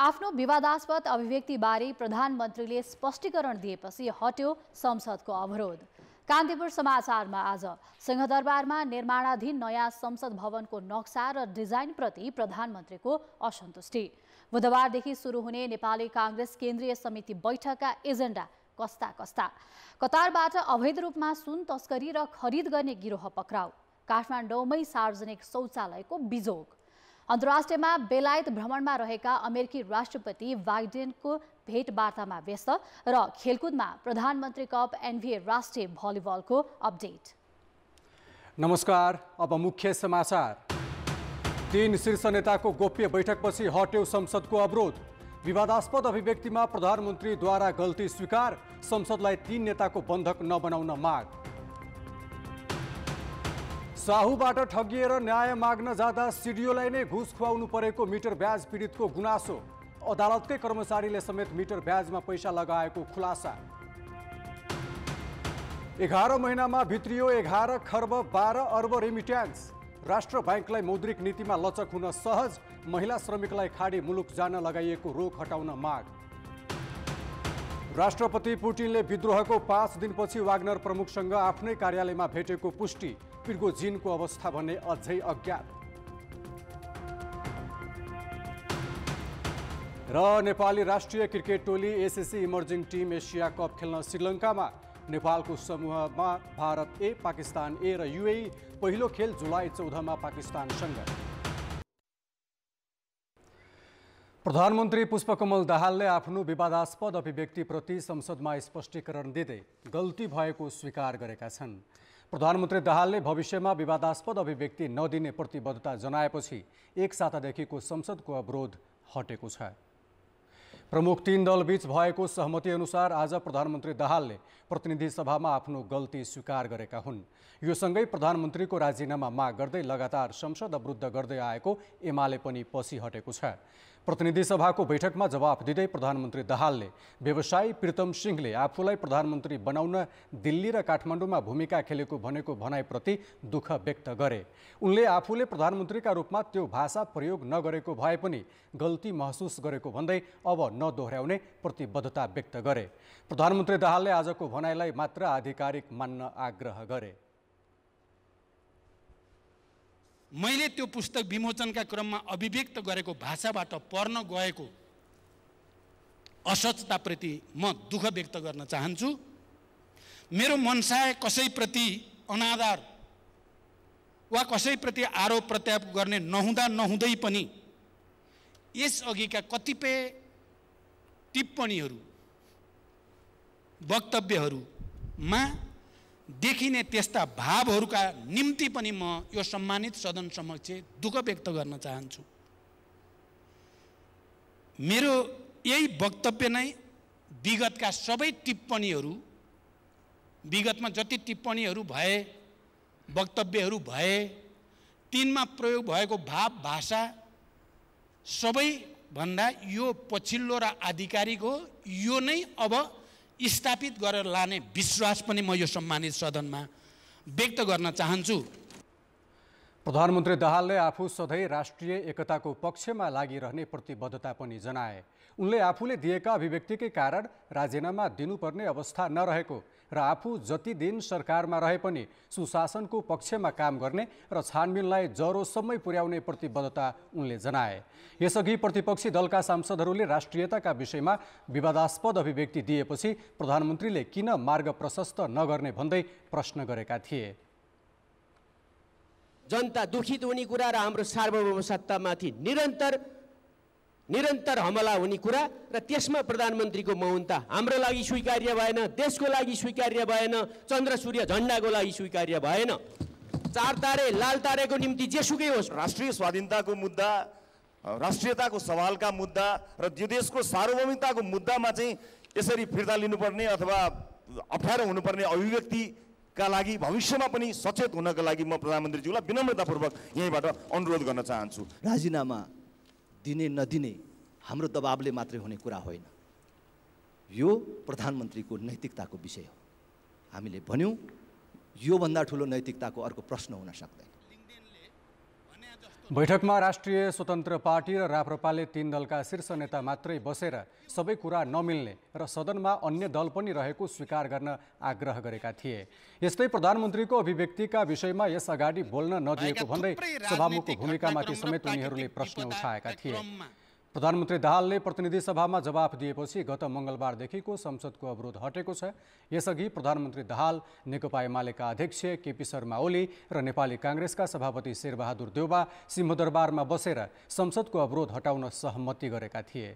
आफ्नो विवादास्पद अभिव्यक्तिबारे प्रधानमन्त्रीले स्पष्टीकरण दिएपछि हट्यो संसदको अवरोध कान्तिपुर समाचारमा आज सिंहदरबारमा निर्माणाधीन नयाँ संसद भवनको नक्सा र डिजाइनप्रति प्रधानमन्त्रीको असन्तुष्टि बुधबारदेखि सुरु हुने नेपाली काङ्ग्रेस केन्द्रीय समिति बैठकका एजेन्डा कस्ता कस्ता कतारबाट अवैध रूपमा सुन तस्करी र खरिद गर्ने गिरोह पक्राउ काठमाडौँमै सार्वजनिक शौचालयको बिजोग अन्तर्राष्ट्रियमा बेलायत भ्रमणमा रहेका अमेरिकी राष्ट्रपति बाइडेनको भेटवार्तामा व्यस्त र खेलकुदमा प्रधानमन्त्री कप एनभिए राष्ट्रिय भलिबलको अपडेट नमस्कार अब मुख्य समाचार तीन शीर्ष नेताको गोप्य बैठकपछि हट्यो संसदको अवरोध विवादास्पद अभिव्यक्तिमा प्रधानमन्त्रीद्वारा गल्ती स्वीकार संसदलाई तीन नेताको बन्धक नबनाउन माग साहुबाट ठगिएर न्याय माग्न जाँदा सिडिओलाई नै घुस खुवाउनु परेको मिटर ब्याज पीडितको गुनासो अदालतकै कर्मचारीले समेत मिटर ब्याजमा पैसा लगाएको खुलासा एघार महिनामा भित्रियो एघार खर्ब बाह्र अर्ब रेमिट्यान्स राष्ट्र ब्याङ्कलाई मौद्रिक नीतिमा लचक हुन सहज महिला श्रमिकलाई खाडी मुलुक जान लगाइएको रोक हटाउन माग राष्ट्रपति पुटिनले विद्रोहको पाँच दिनपछि वाग्नर प्रमुखसँग आफ्नै कार्यालयमा भेटेको पुष्टि कपिरको जिनको अवस्था भने अझै अज्ञात र नेपाली राष्ट्रिय क्रिकेट टोली SSC emerging team Asia cup खेल्न श्रीलङ्कामा नेपालको समूहमा भारत ए पाकिस्तान ए र युए पहिलो खेल जुलाई चौधमा पाकिस्तानसँग प्रधानमन्त्री पुष्पकमल दाहालले आफ्नो विवादास्पद अभिव्यक्तिप्रति संसदमा स्पष्टीकरण दिँदै गल्ती भएको स्वीकार गरेका छन् प्रधानमन्त्री दाहालले भविष्यमा विवादास्पद अभिव्यक्ति नदिने प्रतिबद्धता जनाएपछि एक सातादेखिको संसदको अवरोध हटेको छ प्रमुख तीन दलबीच भएको सहमति अनुसार आज प्रधानमन्त्री दाहालले प्रतिनिधि सभामा आफ्नो गल्ती स्वीकार गरेका हुन् यो सँगै प्रधानमन्त्रीको राजीनामा माग गर्दै लगातार संसद अवरुद्ध गर्दै आएको एमाले पनि पछि हटेको छ प्रतिनिधि सभाको बैठकमा जवाफ दिँदै प्रधानमन्त्री दाहालले व्यवसायी प्रितम सिंहले आफूलाई प्रधानमन्त्री बनाउन दिल्ली र काठमाडौँमा भूमिका खेलेको भनेको भनाइप्रति दुःख व्यक्त गरे उनले आफूले प्रधानमन्त्रीका रूपमा त्यो भाषा प्रयोग नगरेको भए पनि गल्ती महसुस गरेको भन्दै अब नदोहोऱ्याउने प्रतिबद्धता व्यक्त गरे प्रधानमन्त्री दाहालले आजको भनाइलाई मात्र आधिकारिक मान्न आग्रह गरे मैले त्यो पुस्तक विमोचनका क्रममा अभिव्यक्त गरेको भाषाबाट पर्न गएको असचताप्रति म दुःख व्यक्त गर्न चाहन्छु मेरो मनसाय कसैप्रति अनाधार वा कसैप्रति आरोप प्रत्याप गर्ने नहुँदा नहुँदै पनि यसअघिका कतिपय टिप्पणीहरू वक्तव्यहरूमा देखिने त्यस्ता भावहरूका निम्ति पनि म यो सम्मानित सदन समक्ष दुःख व्यक्त गर्न चाहन्छु मेरो यही वक्तव्य नै विगतका सबै टिप्पणीहरू विगतमा जति टिप्पणीहरू भए वक्तव्यहरू भए तिनमा प्रयोग भएको भाव भाषा सबैभन्दा यो पछिल्लो र आधिकारिक हो यो नै अब स्थापित गरेर लाने विश्वास पनि म यो सम्मानित सदनमा व्यक्त गर्न चाहन्छु प्रधानमन्त्री दाहालले आफू सधैँ राष्ट्रिय एकताको पक्षमा लागिरहने प्रतिबद्धता पनि जनाए उनले आफूले दिएका अभिव्यक्तिकै कारण राजीनामा दिनुपर्ने अवस्था नरहेको र आफू जति दिन सरकारमा रहे पनि सुशासनको पक्षमा काम गर्ने र छानबिनलाई जरोसम्मै पुर्याउने प्रतिबद्धता उनले जनाए यसअघि प्रतिपक्षी दलका सांसदहरूले राष्ट्रियताका विषयमा विवादास्पद अभिव्यक्ति दिएपछि प्रधानमन्त्रीले किन मार्ग प्रशस्त नगर्ने भन्दै प्रश्न गरेका थिए जनता दुखित हुने कुरा र हाम्रो सार्वभौम सत्तामाथि निरन्तर निरन्तर हमला हुने कुरा र त्यसमा प्रधानमन्त्रीको मौनता हाम्रो लागि स्वीकार्य भएन देशको लागि स्वीकार्य भएन चन्द्र सूर्य झन्डाको लागि स्वीकार्य भएन चार तारे लाल तारेको निम्ति जेसुकै होस् राष्ट्रिय स्वाधीनताको मुद्दा राष्ट्रियताको सवालका मुद्दा र यो देशको सार्वभौमिकताको मुद्दामा चाहिँ यसरी फिर्ता लिनुपर्ने अथवा अप्ठ्यारो हुनुपर्ने अभिव्यक्तिका लागि भविष्यमा पनि सचेत हुनका लागि म प्रधानमन्त्रीज्यूलाई विनम्रतापूर्वक यहीँबाट अनुरोध गर्न चाहन्छु राजीनामा दिने नदिने हाम्रो दबाबले मात्रै हुने कुरा होइन यो प्रधानमन्त्रीको नैतिकताको विषय हो हामीले भन्यौँ योभन्दा ठुलो नैतिकताको अर्को प्रश्न हुन सक्दैन बैठकमा राष्ट्रिय स्वतन्त्र पार्टी र राप्रपाले तीन दलका शीर्ष नेता मात्रै बसेर सबै कुरा नमिल्ने र सदनमा अन्य दल पनि रहेको स्वीकार गर्न आग्रह गरेका थिए यस्तै प्रधानमन्त्रीको अभिव्यक्तिका विषयमा यस अगाडि बोल्न नदिएको भन्दै सभामुखको भूमिकामाथि समेत उनीहरूले प्रश्न उठाएका थिए प्रधानमन्त्री दाहालले प्रतिनिधि सभामा जवाफ दिएपछि गत मङ्गलबारदेखिको संसदको अवरोध हटेको छ यसअघि प्रधानमन्त्री दाहाल नेकपा एमालेका अध्यक्ष केपी शर्मा ओली र नेपाली काङ्ग्रेसका सभापति शेरबहादुर देउबा सिंहदरबारमा बसेर संसदको अवरोध हटाउन सहमति गरेका थिए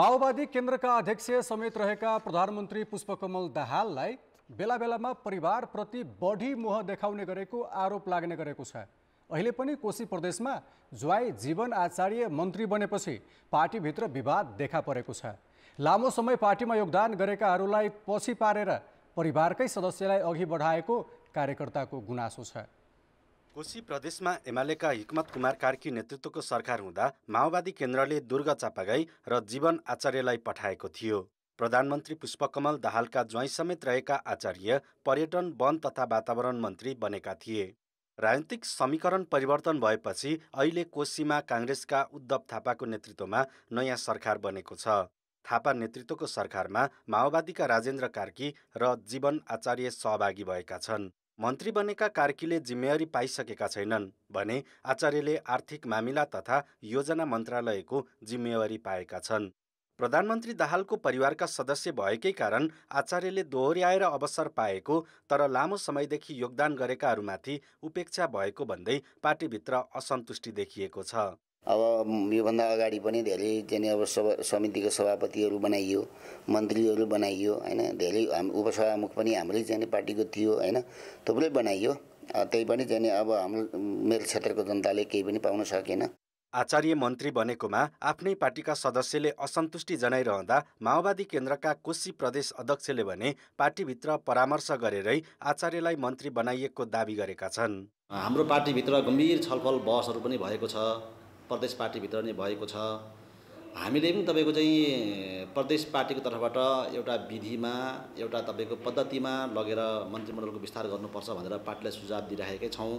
माओवादी केन्द्रका अध्यक्ष समेत रहेका प्रधानमन्त्री पुष्पकमल दाहाललाई बेला बेलामा परिवारप्रति बढी मोह देखाउने गरेको आरोप लाग्ने गरेको छ अहिले पनि कोशी प्रदेशमा ज्वाई जीवन आचार्य मन्त्री बनेपछि पार्टीभित्र विवाद देखा परेको छ लामो समय पार्टीमा योगदान गरेकाहरूलाई पछि पारेर परिवारकै सदस्यलाई अघि बढाएको कार्यकर्ताको गुनासो छ कोशी प्रदेशमा एमालेका हिक्मत कुमार कार्की नेतृत्वको सरकार हुँदा माओवादी केन्द्रले दुर्गा चापागाई र जीवन आचार्यलाई पठाएको थियो प्रधानमन्त्री पुष्पकमल दाहालका ज्वाइँ समेत रहेका आचार्य पर्यटन वन तथा वातावरण मन्त्री बनेका थिए राजनीतिक समीकरण परिवर्तन भएपछि अहिले कोशीमा काङ्ग्रेसका उद्धव थापाको नेतृत्वमा नयाँ सरकार बनेको छ थापा नेतृत्वको सरकारमा माओवादीका राजेन्द्र कार्की र जीवन आचार्य सहभागी भएका छन् मन्त्री बनेका कार्कीले जिम्मेवारी पाइसकेका छैनन् भने आचार्यले आर्थिक मामिला तथा योजना मन्त्रालयको जिम्मेवारी पाएका छन् प्रधानमन्त्री दाहालको परिवारका सदस्य भएकै कारण आचार्यले दोहोऱ्याएर अवसर पाएको तर लामो समयदेखि योगदान गरेकाहरूमाथि उपेक्षा भएको भन्दै पार्टीभित्र असन्तुष्टि देखिएको छ अब योभन्दा अगाडि पनि धेरै जाने अब सभा समितिको सभापतिहरू बनाइयो मन्त्रीहरू बनाइयो होइन धेरै हाम उपसभामुख पनि हाम्रै जाने पार्टीको थियो होइन थुप्रै बनाइयो त्यही पनि जाने अब हाम्रो मेरो क्षेत्रको जनताले केही पनि पाउन सकेन आचार्य मन्त्री बनेकोमा आफ्नै पार्टीका सदस्यले असन्तुष्टि जनाइरहँदा माओवादी केन्द्रका कोशी प्रदेश अध्यक्षले भने पार्टीभित्र परामर्श गरेरै आचार्यलाई मन्त्री बनाइएको दावी गरेका छन् हाम्रो पार्टीभित्र गम्भीर छलफल बहसहरू पनि भएको छ प्रदेश पार्टीभित्र नै भएको छ हामीले पनि तपाईँको चाहिँ प्रदेश पार्टीको तर्फबाट एउटा विधिमा एउटा तपाईँको पद्धतिमा लगेर मन्त्रीमण्डलको विस्तार गर्नुपर्छ भनेर पार्टीलाई सुझाव दिइराखेकै छौँ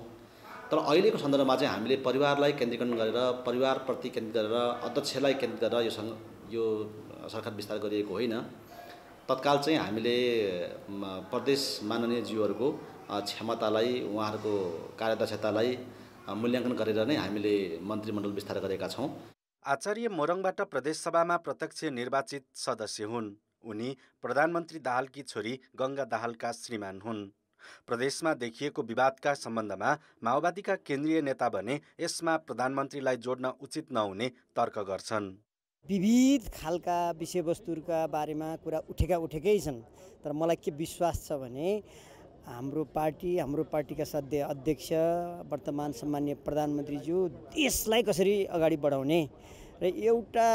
तर अहिलेको सन्दर्भमा चाहिँ हामीले परिवारलाई केन्द्रीकरण गरेर परिवारप्रति केन्द्रित गरेर अध्यक्षलाई केन्द्रित गरेर यो सङ्घ यो सरकार विस्तार गरिएको होइन तत्काल चाहिँ हामीले प्रदेश माननीय जीवहरूको क्षमतालाई उहाँहरूको कार्यदक्षतालाई मूल्याङ्कन गरेर नै हामीले मन्त्रीमण्डल विस्तार गरेका छौँ आचार्य मोरङबाट प्रदेशसभामा प्रत्यक्ष निर्वाचित सदस्य हुन् उनी प्रधानमन्त्री दाहालकी छोरी गङ्गा दाहालका श्रीमान हुन् प्रदेशमा देखिएको विवादका सम्बन्धमा माओवादीका केन्द्रीय नेता भने यसमा प्रधानमन्त्रीलाई जोड्न उचित नहुने तर्क गर्छन् विविध खालका विषयवस्तुहरूका बारेमा कुरा उठेका उठेकै छन् तर मलाई के विश्वास छ भने हाम्रो पार्टी हाम्रो पार्टीका सद्य अध्यक्ष वर्तमान सम्मान्य प्रधानमन्त्रीज्यू देशलाई कसरी अगाडि बढाउने र एउटा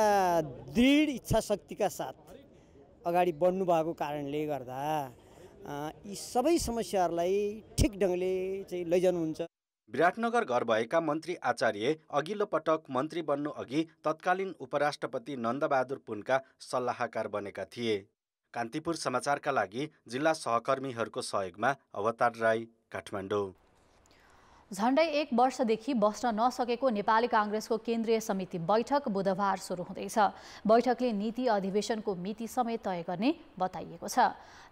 दृढ इच्छा शक्तिका साथ अगाडि बढ्नु भएको कारणले गर्दा यी सबै समस्याहरूलाई ठिक ढङ्गले चाहिँ लैजानुहुन्छ विराटनगर घर भएका मन्त्री आचार्य अघिल्लो पटक मन्त्री बन्नु अघि तत्कालीन उपराष्ट्रपति नन्दबहादुर पुनका सल्लाहकार बनेका थिए कान्तिपुर समाचारका लागि जिल्ला सहकर्मीहरूको सहयोगमा अवतार राई काठमाडौँ झण्डै एक वर्षदेखि बस्न नसकेको नेपाली काङ्ग्रेसको केन्द्रीय समिति बैठक बुधबार सुरु हुँदैछ बैठकले नीति अधिवेशनको मिति समेत तय गर्ने बताइएको छ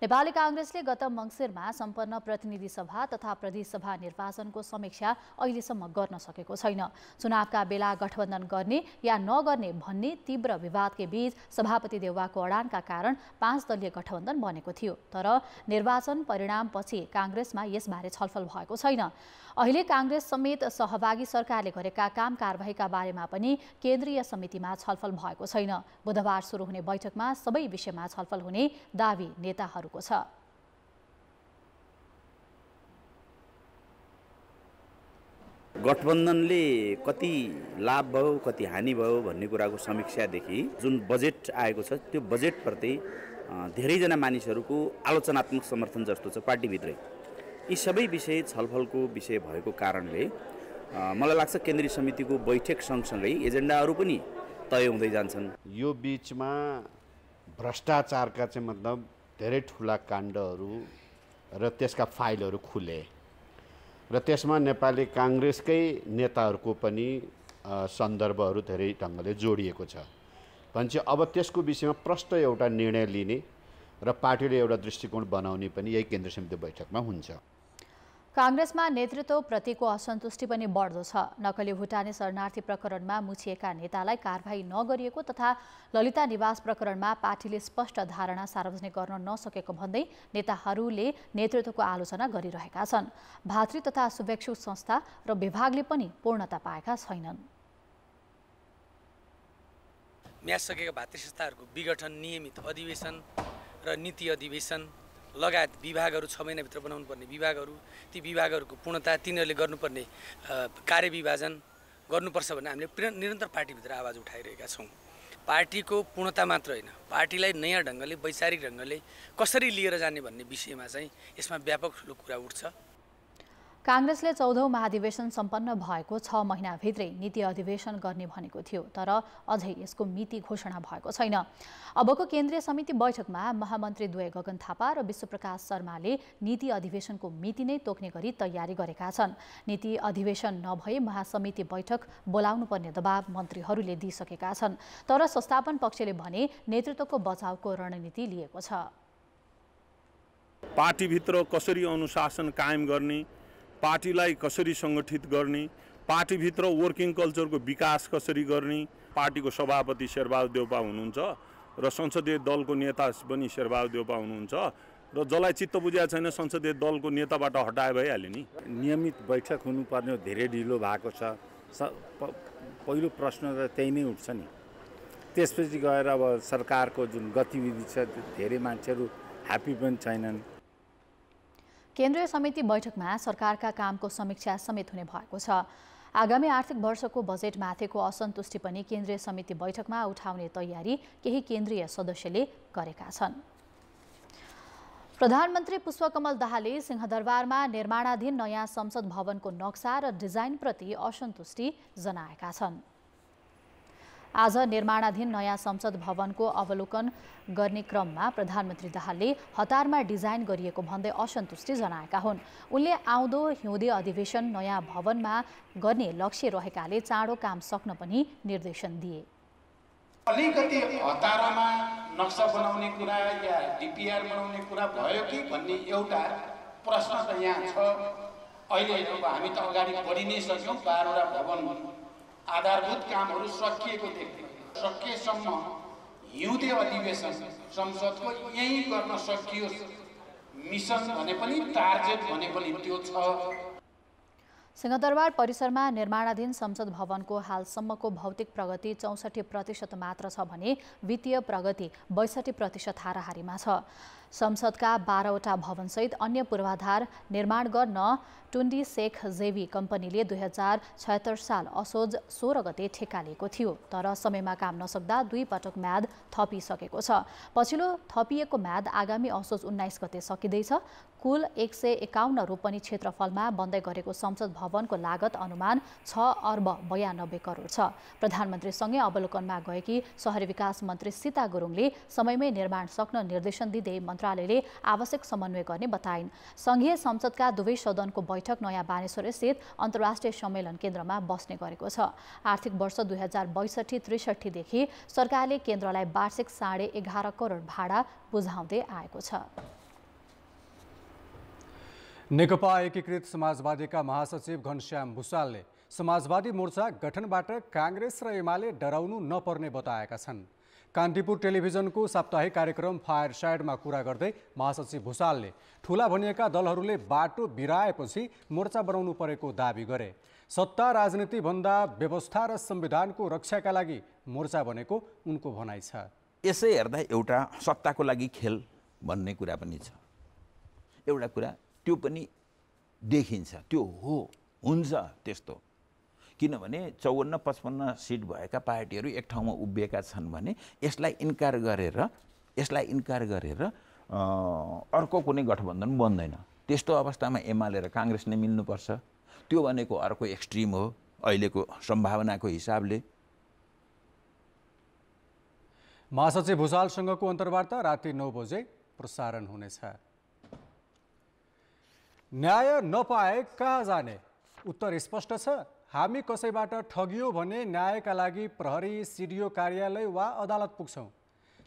नेपाली काङ्ग्रेसले गत मङ्सिरमा सम्पन्न प्रतिनिधि सभा तथा प्रदेशसभा निर्वाचनको समीक्षा अहिलेसम्म गर्न सकेको छैन चुनावका बेला गठबन्धन गर्ने या नगर्ने भन्ने तीव्र विवादकै बीच सभापति देउवाको अडानका कारण पाँच दलीय गठबन्धन बनेको थियो तर निर्वाचन परिणामपछि काङ्ग्रेसमा यसबारे छलफल भएको छैन अहिले काङ्ग्रेस समेत सहभागी सरकारले गरेका काम कारवाहीका बारेमा पनि केन्द्रीय समितिमा छलफल भएको छैन बुधबार सुरु हुने बैठकमा सबै विषयमा छलफल हुने दावी नेताहरूको छ गठबन्धनले कति लाभ भयो कति हानि भयो भन्ने कुराको समीक्षादेखि जुन बजेट आएको छ त्यो बजेटप्रति धेरैजना मानिसहरूको आलोचनात्मक समर्थन जस्तो छ पार्टीभित्रै यी सबै विषय छलफलको विषय भएको कारणले मलाई लाग्छ केन्द्रीय समितिको बैठक सँगसँगै एजेन्डाहरू पनि तय हुँदै जान्छन् यो बिचमा भ्रष्टाचारका चाहिँ मतलब धेरै ठुला काण्डहरू र त्यसका फाइलहरू खुले र त्यसमा नेपाली काङ्ग्रेसकै नेताहरूको पनि सन्दर्भहरू धेरै ढङ्गले जोडिएको छ भनेपछि अब त्यसको विषयमा प्रष्ट एउटा निर्णय लिने र पार्टीले एउटा दृष्टिकोण बनाउने पनि यही केन्द्रीय समिति बैठकमा हुन्छ काङ्ग्रेसमा नेतृत्वप्रतिको असन्तुष्टि पनि बढ्दो छ नकली भुटाने शरणार्थी प्रकरणमा मुछिएका नेतालाई कारवाही नगरिएको तथा ललिता निवास प्रकरणमा पार्टीले स्पष्ट धारणा सार्वजनिक गर्न नसकेको भन्दै नेताहरूले नेतृत्वको आलोचना गरिरहेका छन् भातृ तथा शुभेक्षु संस्था र विभागले पनि पूर्णता पाएका छैनन् म्यासकेका भातृ संस्थाहरूको विघटन नियमित अधिवेशन र नीति अधिवेशन लगायत विभागहरू छ महिनाभित्र बनाउनु पर्ने विभागहरू ती विभागहरूको पूर्णता तिनीहरूले गर्नुपर्ने कार्यविभाजन गर्नुपर्छ भनेर हामीले निरन्तर पार्टीभित्र आवाज उठाइरहेका छौँ पार्टीको पूर्णता मात्र होइन पार्टीलाई नयाँ ढङ्गले वैचारिक ढङ्गले कसरी लिएर जाने भन्ने विषयमा चाहिँ यसमा व्यापक ठुलो कुरा उठ्छ काङ्ग्रेसले चौधौँ महाधिवेशन सम्पन्न भएको छ महिनाभित्रै नीति अधिवेशन गर्ने भनेको थियो तर अझै यसको मिति घोषणा भएको छैन अबको केन्द्रीय समिति बैठकमा महामन्त्री द्वय गगन थापा र विश्वप्रकाश शर्माले नीति अधिवेशनको मिति नै तोक्ने गरी तयारी गरेका छन् नीति अधिवेशन नभए महासमिति बैठक बोलाउनुपर्ने दबाव मन्त्रीहरूले दिइसकेका छन् तर संस्थापन पक्षले भने नेतृत्वको बचावको रणनीति लिएको छ पार्टीभित्र कसरी अनुशासन कायम गर्ने पार्टीलाई कसरी सङ्गठित गर्ने पार्टीभित्र वर्किङ कल्चरको विकास कसरी गर्ने पार्टीको सभापति शेरबहादुर देउपा हुनुहुन्छ र संसदीय दलको नेता पनि शेरबहादुर देउपा हुनुहुन्छ र जसलाई चित्त बुझाएको छैन संसदीय दलको नेताबाट हटाए भइहाल्यो नि नियमित बैठक हुनुपर्ने धेरै ढिलो भएको छ पहिलो प्रश्न त त्यही नै उठ्छ नि त्यसपछि गएर अब सरकारको जुन गतिविधि छ धेरै मान्छेहरू ह्याप्पी पनि छैनन् केन्द्रीय समिति बैठकमा सरकारका कामको समीक्षा समेत हुने भएको छ आगामी आर्थिक वर्षको बजेटमाथिको असन्तुष्टि पनि केन्द्रीय समिति बैठकमा उठाउने तयारी केही केन्द्रीय सदस्यले गरेका छन् प्रधानमन्त्री पुष्पकमल दाहालले सिंहदरबारमा निर्माणाधीन नयाँ संसद भवनको नक्सा र डिजाइनप्रति असन्तुष्टि जनाएका छन् आज निर्माणाधीन नयाँ संसद भवनको अवलोकन गर्ने क्रममा प्रधानमन्त्री दाहालले हतारमा डिजाइन गरिएको भन्दै असन्तुष्टि जनाएका हुन् उनले आउँदो हिउँदे अधिवेशन नयाँ भवनमा गर्ने लक्ष्य रहेकाले चाँडो काम सक्न पनि निर्देशन दिए अलिकति हतारामा नक्सा बनाउने कुरा या डिपिआर बनाउने कुरा भयो कि भन्ने एउटा प्रश्न त यहाँ छ अहिले हामी त अगाडि बढी नै सक्यौँ बाह्रवटा भवन आधारभूत कामहरू सकिएको देख्ने सकिएसम्म हिउँदे अधिवेशन संसदको यहीँ गर्न सकियोस् मिसन भने पनि टार्गेट भने पनि त्यो छ सिंहदरबार परिसरमा निर्माणाधीन संसद भवनको हालसम्मको भौतिक प्रगति चौसठी प्रतिशत मात्र छ भने वित्तीय प्रगति बैसठी प्रतिशत हाराहारीमा छ संसदका बाह्रवटा भवनसहित अन्य पूर्वाधार निर्माण गर्न टुन्डी सेख जेवी कम्पनीले दुई हजार छयत्तर साल असोज सोह्र गते ठेक्का लिएको थियो तर समयमा काम नसक्दा दुई पटक म्याद थपिसकेको छ पछिल्लो थपिएको म्याद आगामी असोज उन्नाइस गते सकिँदैछ कुल एक सय एकाउन्न रोपनी क्षेत्रफलमा बन्दै गरेको संसद भवनको लागत अनुमान छ अर्ब बयानब्बे करोड छ प्रधानमन्त्रीसँगै अवलोकनमा गएकी सहरी विकास मन्त्री सीता गुरुङले समयमै निर्माण सक्न निर्देशन दिँदै मन्त्रालयले आवश्यक समन्वय गर्ने बताइन् सङ्घीय संसदका दुवै सदनको बैठक नयाँ बानेश्वर स्थित अन्तर्राष्ट्रिय सम्मेलन केन्द्रमा बस्ने गरेको छ आर्थिक वर्ष दुई हजार बैसठी त्रिसठीदेखि सरकारले केन्द्रलाई वार्षिक साढे एघार करोड भाडा बुझाउँदै आएको छ नेकपा एकीकृत समाजवादीका महासचिव घनश्याम भूषालले समाजवादी मोर्चा गठनबाट काङ्ग्रेस र एमाले डराउनु नपर्ने बताएका छन् कान्तिपुर टेलिभिजनको साप्ताहिक कार्यक्रम फायर साइडमा कुरा गर्दै महासचिव भुषालले ठुला भनिएका दलहरूले बाटो बिराएपछि मोर्चा बनाउनु परेको दावी गरे सत्ता राजनीतिभन्दा व्यवस्था र संविधानको रक्षाका लागि मोर्चा बनेको उनको भनाइ छ यसै हेर्दा एउटा सत्ताको लागि खेल भन्ने कुरा पनि छ एउटा कुरा त्यो पनि देखिन्छ त्यो हो हुन्छ त्यस्तो किनभने चौवन्न पचपन्न सिट भएका पार्टीहरू एक ठाउँमा उभिएका छन् भने यसलाई इन्कार गरेर यसलाई इन्कार गरेर अर्को कुनै गठबन्धन बन्दैन त्यस्तो अवस्थामा एमाले र काङ्ग्रेस नै मिल्नुपर्छ त्यो भनेको अर्को एक्सट्रिम हो अहिलेको सम्भावनाको हिसाबले महासचिव भुषालसँगको अन्तर्वार्ता राति नौ बजे प्रसारण हुनेछ न्याय नपाए कहाँ जाने उत्तर स्पष्ट छ हामी कसैबाट ठगियो भने न्यायका लागि प्रहरी सिडिओ कार्यालय वा अदालत पुग्छौँ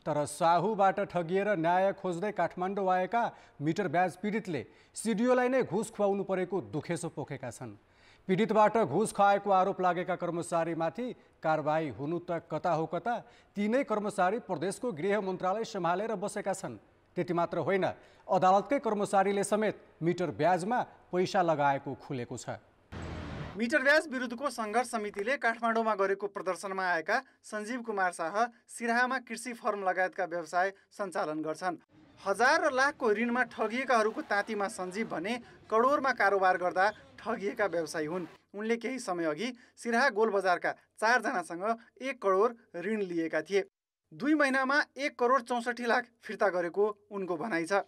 तर साहुबाट ठगिएर न्याय खोज्दै काठमाडौँ आएका मिटर ब्याज पीडितले सिडिओलाई नै घुस खुवाउनु परेको दुखेसो पोखेका छन् पीडितबाट घुस खुवाएको आरोप लागेका कर्मचारीमाथि कारवाही हुनु त कता हो कता तिनै कर्मचारी प्रदेशको गृह मन्त्रालय सम्हालेर बसेका छन् त्यति मात्र होइन अदालतकै कर्मचारीले समेत मिटर ब्याजमा पैसा लगाएको खुलेको छ मिटर व्यास विरुद्धको सङ्घर्ष समितिले काठमाडौँमा गरेको प्रदर्शनमा आएका सञ्जीव कुमार शाह सिराहामा कृषि फर्म लगायतका व्यवसाय सञ्चालन गर्छन् हजार र लाखको ऋणमा ठगिएकाहरूको तातीमा सञ्जीव भने करोडमा कारोबार गर्दा ठगिएका व्यवसायी हुन् उनले केही समय अघि सिराहा गोलबजारका बजारका चारजनासँग एक करोड ऋण लिएका थिए दुई महिनामा एक करोड चौसठी लाख फिर्ता गरेको उनको भनाइ छ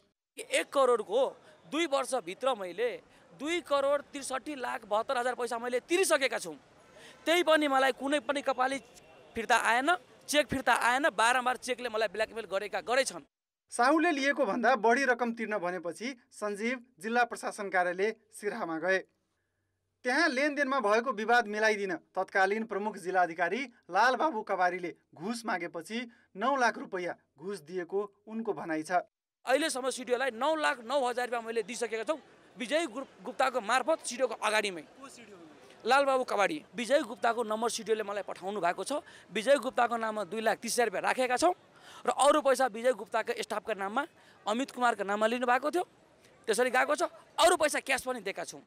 एक करोडको दुई वर्षभित्र मैले दुई करोड त्रिसठी लाख बहत्तर हजार पैसा मैले तिरिसकेका छु त्यही पनि मलाई कुनै पनि कपाली फिर्ता आएन चेक फिर्ता आएन बारम्बार चेकले मलाई ब्ल्याकमेल गरेका गरेछन् साहुले लिएको भन्दा बढी रकम तिर्न भनेपछि सञ्जीव जिल्ला प्रशासन कार्यालय सिराहामा गए त्यहाँ लेनदेनमा भएको विवाद मिलाइदिन तत्कालीन प्रमुख जिल्लाधिकारी लालबाबु कवारीले घुस मागेपछि नौ लाख रुपैयाँ घुस दिएको उनको भनाइ छ अहिलेसम्म सिडिओलाई नौ लाख नौ हजार रुपियाँ मैले दिइसकेका छौँ विजय गुप्ताको मार्फत सिडिओको अगाडिमै लालबाबु कवाडी विजय गुप्ताको नम्बर सिडिओले मलाई पठाउनु भएको छ विजय गुप्ताको नाममा दुई लाख तिस हजार रुपियाँ राखेका छौँ र अरू पैसा विजय गुप्ताको स्टाफका नाममा अमित कुमारको नाममा लिनु भएको थियो त्यसरी गएको छ अरू पैसा क्यास पनि दिएका छौँ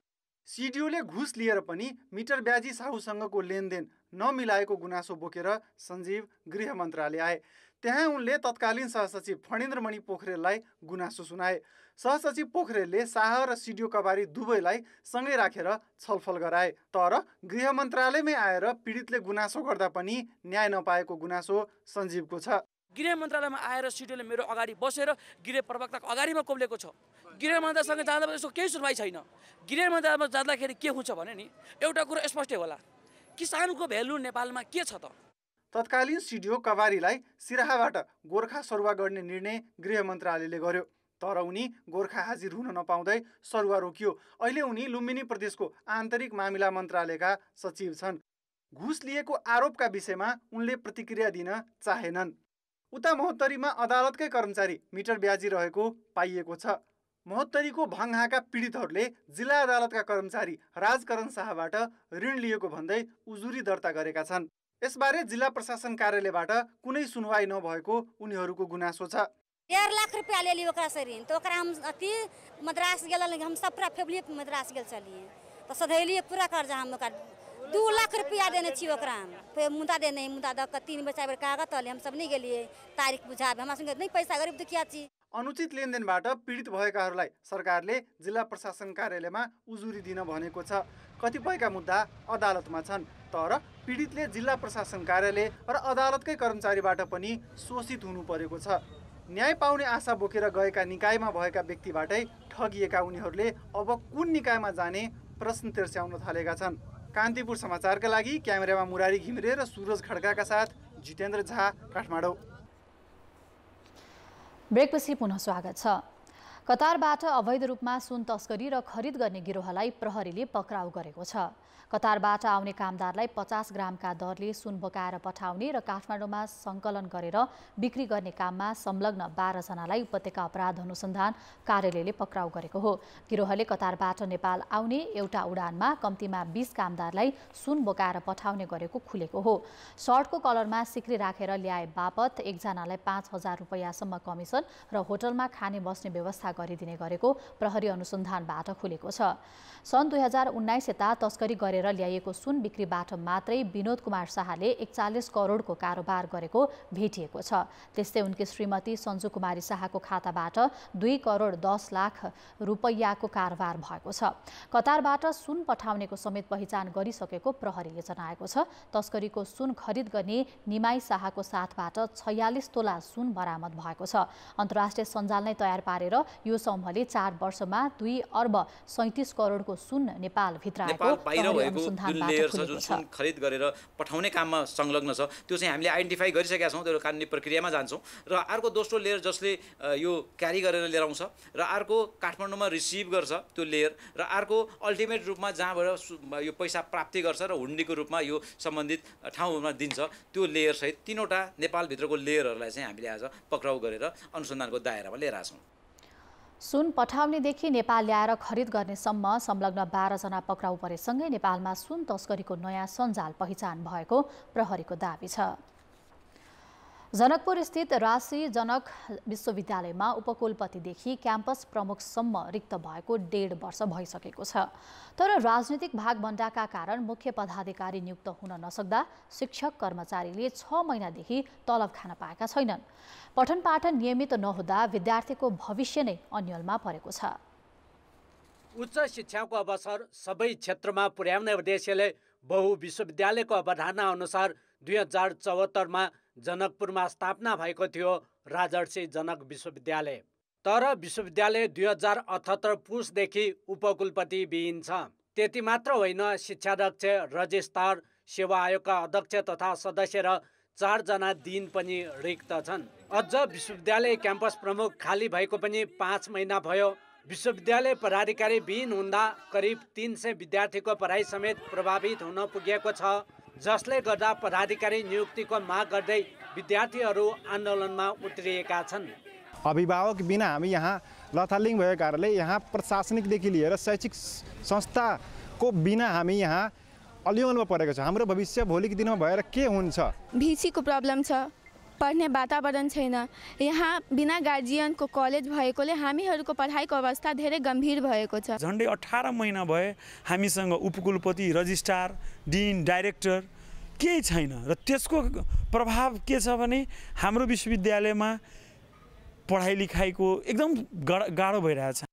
सिडिओले घुस लिएर पनि मिटर ब्याजी साहुसँगको लेनदेन नमिलाएको गुनासो बोकेर सञ्जीव गृह मन्त्रालय आए त्यहाँ उनले तत्कालीन सहसचिव फणेन्द्रमणि पोखरेललाई गुनासो सुनाए सहसचिव पोखरेलले शाह र सिडियो कबारी दुवैलाई सँगै राखेर छलफल गराए तर गृह मन्त्रालयमै आएर पीडितले गुनासो गर्दा पनि न्याय नपाएको गुनासो सञ्जीवको छ गृह मन्त्रालयमा आएर सिडियोले मेरो अगाडि बसेर गृह प्रवक्ताको अगाडिमा कोब्लेको छ गृह मन्त्रालयसँग जाँदा यसको केही सुनवाई छैन गृह मन्त्रालयमा जाँदाखेरि के हुन्छ भने नि एउटा कुरो स्पष्टै होला किसानको भेल्यु नेपालमा के छ त तत्कालीन सिडिओ कवारीलाई सिराहाबाट गोर्खा सरुवा गर्ने निर्णय गृह मन्त्रालयले गर्यो तर उनी गोर्खा हाजिर हुन नपाउँदै सरुवा रोकियो अहिले उनी लुम्बिनी प्रदेशको आन्तरिक मामिला मन्त्रालयका सचिव छन् घुस लिएको आरोपका विषयमा उनले प्रतिक्रिया दिन चाहेनन् उता महोत्तरीमा अदालतकै कर्मचारी मिटर ब्याजी रहेको पाइएको छ महोत्तरीको भङहाका पीडितहरूले जिल्ला अदालतका कर्मचारी राजकरण शाहबाट ऋण लिएको भन्दै उजुरी दर्ता गरेका छन् यसबारे जिल्ला प्रशासन कार्यालयबाट कुनै सुनवाई नभएको उनीहरूको गुनासो छ डेढ लाख रुपया ले लिए ओकरा से ऋण तो ओकरा हम अति मद्रास गेल हम सब पूरा फैमिली मद्रास गेल छलिए तो सधैलिए पूरा कर्जा हम ओकरा दू लाख रुपया देने छी ओकरा फेर मुदा देने मुदा दऽ कऽ तीन बेर चारि बेर कागज तले हमसभ नहि गेलियै तारिख बुझाबे हमरा सङ्गे नहि पैसा गरीब दुखिया छी अनुचित लेनदेनबाट पीडित भएकाहरूलाई सरकारले जिल्ला प्रशासन कार्यालयमा उजुरी दिन भनेको छ कतिपयका मुद्दा अदालतमा छन् तर पीडितले जिल्ला प्रशासन कार्यालय र अदालतकै कर्मचारीबाट पनि शोषित हुनु परेको छ न्याय पाउने आशा बोकेर गएका निकायमा भएका व्यक्तिबाटै ठगिएका उनीहरूले अब कुन निकायमा जाने प्रश्न तेर्स्याउन थालेका छन् कान्तिपुर समाचारका लागि क्यामेरामा मुरारी घिमिरे र सुरज खड्काका साथ जितेन्द्र झा काठमाडौँ ब्रेकपछि पुनः स्वागत छ कतारबाट अवैध रूपमा सुन तस्करी र खरिद गर्ने गिरोहलाई प्रहरीले पक्राउ गरेको छ कतारबाट आउने कामदारलाई पचास ग्रामका दरले सुन बोकाएर पठाउने र काठमाडौँमा सङ्कलन गरेर बिक्री गर्ने काममा संलग्न बाह्रजनालाई उपत्यका अपराध अनुसन्धान कार्यालयले पक्राउ गरेको हो गिरोहले कतारबाट नेपाल आउने एउटा उडानमा कम्तीमा बिस कामदारलाई सुन बोकाएर पठाउने गरेको खुलेको हो सर्टको कलरमा सिक्री राखेर ल्याए बापत एकजनालाई पाँच हजार रुपियाँसम्म कमिसन र होटलमा खाने बस्ने व्यवस्था गरिदिने गरेको प्रहरी अनुसन्धानबाट खुलेको छ सन् दुई हजार उन्नाइस यता तस्करी गरे गरेर ल्याइएको सुन बिक्रीबाट मात्रै विनोद कुमार शाहले एकचालिस करोडको कारोबार गरेको भेटिएको छ त्यस्तै उनकी श्रीमती सन्जु कुमारी शाहको खाताबाट दुई करोड दस लाख रुपैयाँको कारोबार भएको छ कतारबाट सुन पठाउनेको समेत पहिचान गरिसकेको प्रहरीले जनाएको छ तस्करीको सुन खरिद गर्ने निमाई शाहको साथबाट छयालिस तोला सुन बरामद भएको छ अन्तर्राष्ट्रिय सञ्जाल नै तयार पारेर यो समूहले चार वर्षमा दुई अर्ब सैतिस करोडको सुन नेपालभित्र आएको भएको जुन लेयर छ जुन सुन खरिद गरेर पठाउने काममा संलग्न छ त्यो चाहिँ हामीले आइडेन्टिफाई गरिसकेका छौँ त्यो कानुनी प्रक्रियामा जान्छौँ र अर्को दोस्रो लेयर जसले यो क्यारी गरेर लिएर आउँछ र अर्को काठमाडौँमा रिसिभ गर्छ त्यो लेयर र अर्को अल्टिमेट रूपमा जहाँबाट यो पैसा प्राप्ति गर्छ र हुन्डीको रूपमा यो सम्बन्धित ठाउँमा दिन्छ त्यो लेयरसहित तिनवटा नेपालभित्रको लेयरहरूलाई चाहिँ हामीले आज पक्राउ गरेर अनुसन्धानको दायरामा लिएर आएको छौँ सुन पठाउनेदेखि नेपाल ल्याएर खरिद गर्नेसम्म संलग्न बाह्रजना पक्राउ परेसँगै नेपालमा सुन तस्करीको नयाँ सञ्जाल पहिचान भएको प्रहरीको दावी छ जनकपुर स्थित राशि जनक विश्वविद्यालयमा उपकुलपतिदेखि क्याम्पस प्रमुखसम्म रिक्त भएको डेढ वर्ष भइसकेको छ तर राजनीतिक भागभण्डाका कारण मुख्य पदाधिकारी नियुक्त हुन नसक्दा शिक्षक कर्मचारीले छ महिनादेखि तलब खान पाएका छैनन् पठन पाठन नियमित नहुँदा विद्यार्थीको भविष्य नै अन्यलमा परेको छ उच्च शिक्षाको अवसर सबै क्षेत्रमा पुर्याउने उद्देश्यले विश्वविद्यालयको अवधारणा अनुसार दुई हजार चौहत्तरमा जनकपुरमा स्थापना भएको थियो राजर्षि जनक विश्वविद्यालय तर विश्वविद्यालय दुई हजार अठहत्तर पुसदेखि उपकुलपति विहीन छ त्यति मात्र होइन शिक्षाध्यक्ष रजिस्टार सेवा आयोगका अध्यक्ष तथा सदस्य र चारजना दिन पनि रिक्त छन् अझ विश्वविद्यालय क्याम्पस प्रमुख खाली भएको पनि पाँच महिना भयो विश्वविद्यालय पदाधिकारी विहीन हुँदा करिब तिन सय विद्यार्थीको पढाइ समेत प्रभावित हुन पुगेको छ जसले गर्दा पदाधिकारी नियुक्तिको माग गर्दै विद्यार्थीहरू आन्दोलनमा उत्रिएका छन् अभिभावक बिना हामी यहाँ लथालिङ भएको कारणले यहाँ प्रशासनिकदेखि लिएर शैक्षिक संस्थाको बिना हामी यहाँ अलिअलमा परेको छ हाम्रो भविष्य भोलिको दिनमा भएर के हुन्छ भिसीको प्रब्लम छ पढ्ने वातावरण छैन यहाँ बिना गार्जियनको कलेज भएकोले हामीहरूको पढाइको अवस्था धेरै गम्भीर भएको छ झन्डै अठार महिना भए हामीसँग उपकुलपति रजिस्ट्रार डिन डाइरेक्टर केही छैन र त्यसको प्रभाव के छ भने हाम्रो विश्वविद्यालयमा पढाइ लेखाइको एकदम गाह्रो भइरहेछ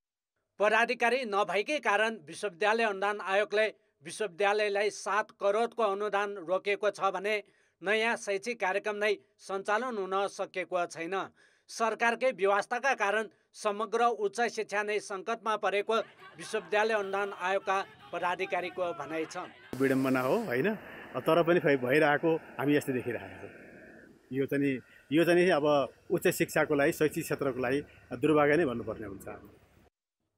पदाधिकारी नभएकै कारण विश्वविद्यालय अनुदान आयोगले विश्वविद्यालयलाई सात करोडको अनुदान रोकेको छ भने नयाँ शैक्षिक कार्यक्रम नै सञ्चालन हुन सकेको छैन सरकारकै व्यवस्थाका कारण समग्र उच्च शिक्षा नै सङ्कटमा परेको विश्वविद्यालय अनुदान आयोगका पदाधिकारीको भनाइ छ विडम्बना हो होइन तर पनि भइरहेको हामी यस्तो देखिरहेको छौँ यो चाहिँ यो चाहिँ अब उच्च शिक्षाको लागि शैक्षिक क्षेत्रको लागि दुर्भाग्य नै भन्नुपर्ने हुन्छ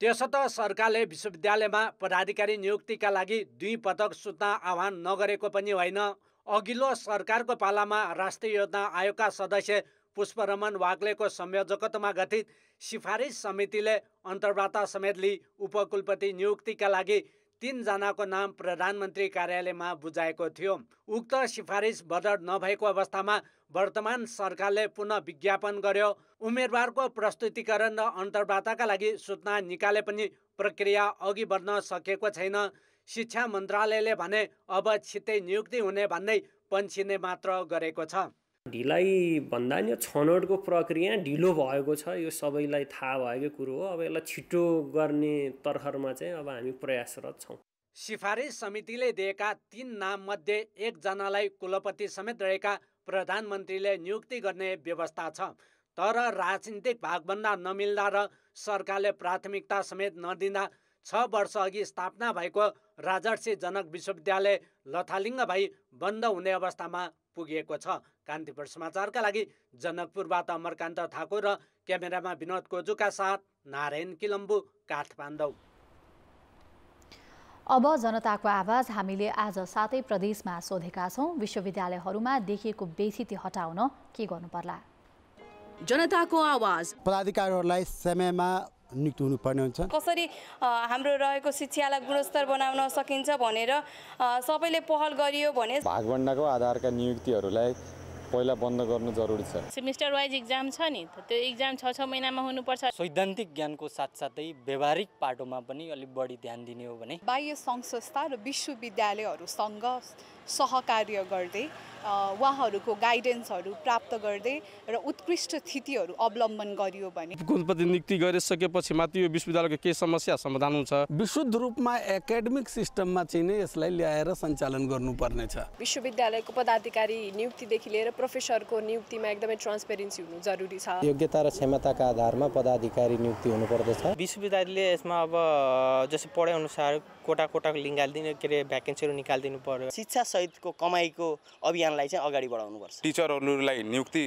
त्यसो त सरकारले विश्वविद्यालयमा पदाधिकारी नियुक्तिका लागि दुई पदक सुत्न आह्वान नगरेको पनि होइन अघिल्लो सरकारको पालामा राष्ट्रिय योजना आयोगका सदस्य पुष्परमन वाग्लेको संयोजकत्वमा गठित सिफारिस समितिले अन्तर्वार्ता समेत लिई उपकुलपति नियुक्तिका लागि तिनजनाको नाम प्रधानमन्त्री कार्यालयमा बुझाएको थियो उक्त सिफारिस बदर नभएको अवस्थामा वर्तमान सरकारले पुनः विज्ञापन गर्यो उम्मेदवारको प्रस्तुतिकरण र अन्तर्वार्ताका लागि सूचना निकाले पनि प्रक्रिया अघि बढ्न सकेको छैन शिक्षा मन्त्रालयले भने अब छिट्टै नियुक्ति हुने भन्दै पन्छिने मात्र गरेको छ ढिलाइ भन्दा नि छनौटको प्रक्रिया ढिलो भएको छ यो सबैलाई थाहा भएकै कुरो हो अब यसलाई छिटो गर्ने तर्खरमा चाहिँ अब हामी प्रयासरत छौँ सिफारिस समितिले दिएका तीन नाममध्ये एकजनालाई कुलपति समेत रहेका प्रधानमन्त्रीले नियुक्ति गर्ने व्यवस्था छ तर राजनीतिक भागभन्दा नमिल्दा र सरकारले प्राथमिकता समेत नदिँदा छ वर्षअघि स्थापना भएको राजर्षि जनक विश्वविद्यालय लथालिङ्ग भई बन्द हुने अवस्थामा पुगेको छ कान्तिपुर समाचारका लागि जनकपुरबाट अमरकान्त ठाकुर र क्यामेरामा विनोद कोजुका साथ नारायण किलम्बु काठमाडौँ अब जनताको आवाज हामीले आज सातै प्रदेशमा सोधेका छौँ विश्वविद्यालयहरूमा देखिएको बेथिती हटाउन के गर्नुपर्ला जनताको आवाज पदाधिकारीहरूलाई समयमा नियुक्त हुनुपर्ने हुन्छ कसरी हाम्रो रहेको शिक्षालाई गुणस्तर बनाउन सकिन्छ भनेर सबैले पहल गरियो भने भागभण्डाको आधारका नियुक्तिहरूलाई पहिला बन्द गर्नु जरुरी छ सेमिस्टर वाइज इक्जाम छ नि त्यो इक्जाम छ छ महिनामा हुनुपर्छ सैद्धान्तिक ज्ञानको साथसाथै व्यवहारिक पाटोमा पनि अलिक बढी ध्यान दिने हो भने बाह्य संस्था र विश्वविद्यालयहरूसँग सहकार्य गर्दै उहाँहरूको गाइडेन्सहरू प्राप्त गर्दै र उत्कृष्ट स्थितिहरू अवलम्बन गरियो भने कुलपति नियुक्ति गरिसकेपछि मात्र यो विश्वविद्यालयको केही समस्या समाधान हुन्छ विशुद्ध रूपमा एकाडेमिक सिस्टममा चाहिँ नै यसलाई ल्याएर सञ्चालन गर्नुपर्नेछ विश्वविद्यालयको पदाधिकारी नियुक्तिदेखि लिएर प्रोफेसरको नियुक्तिमा एकदमै ट्रान्सपेरेन्सी हुनु जरुरी छ योग्यता र क्षमताका आधारमा पदाधिकारी नियुक्ति हुनुपर्दछ विश्वविद्यालयले यसमा अब जस्तो पढाइ अनुसार कोटा कोटाको दिने के अरे भ्याकेन्सीहरू निकालिदिनु पर्यो शिक्षा सहितको कमाइको अभियानलाई चाहिँ अगाडि बढाउनुपर्छ टिचरहरूलाई नियुक्ति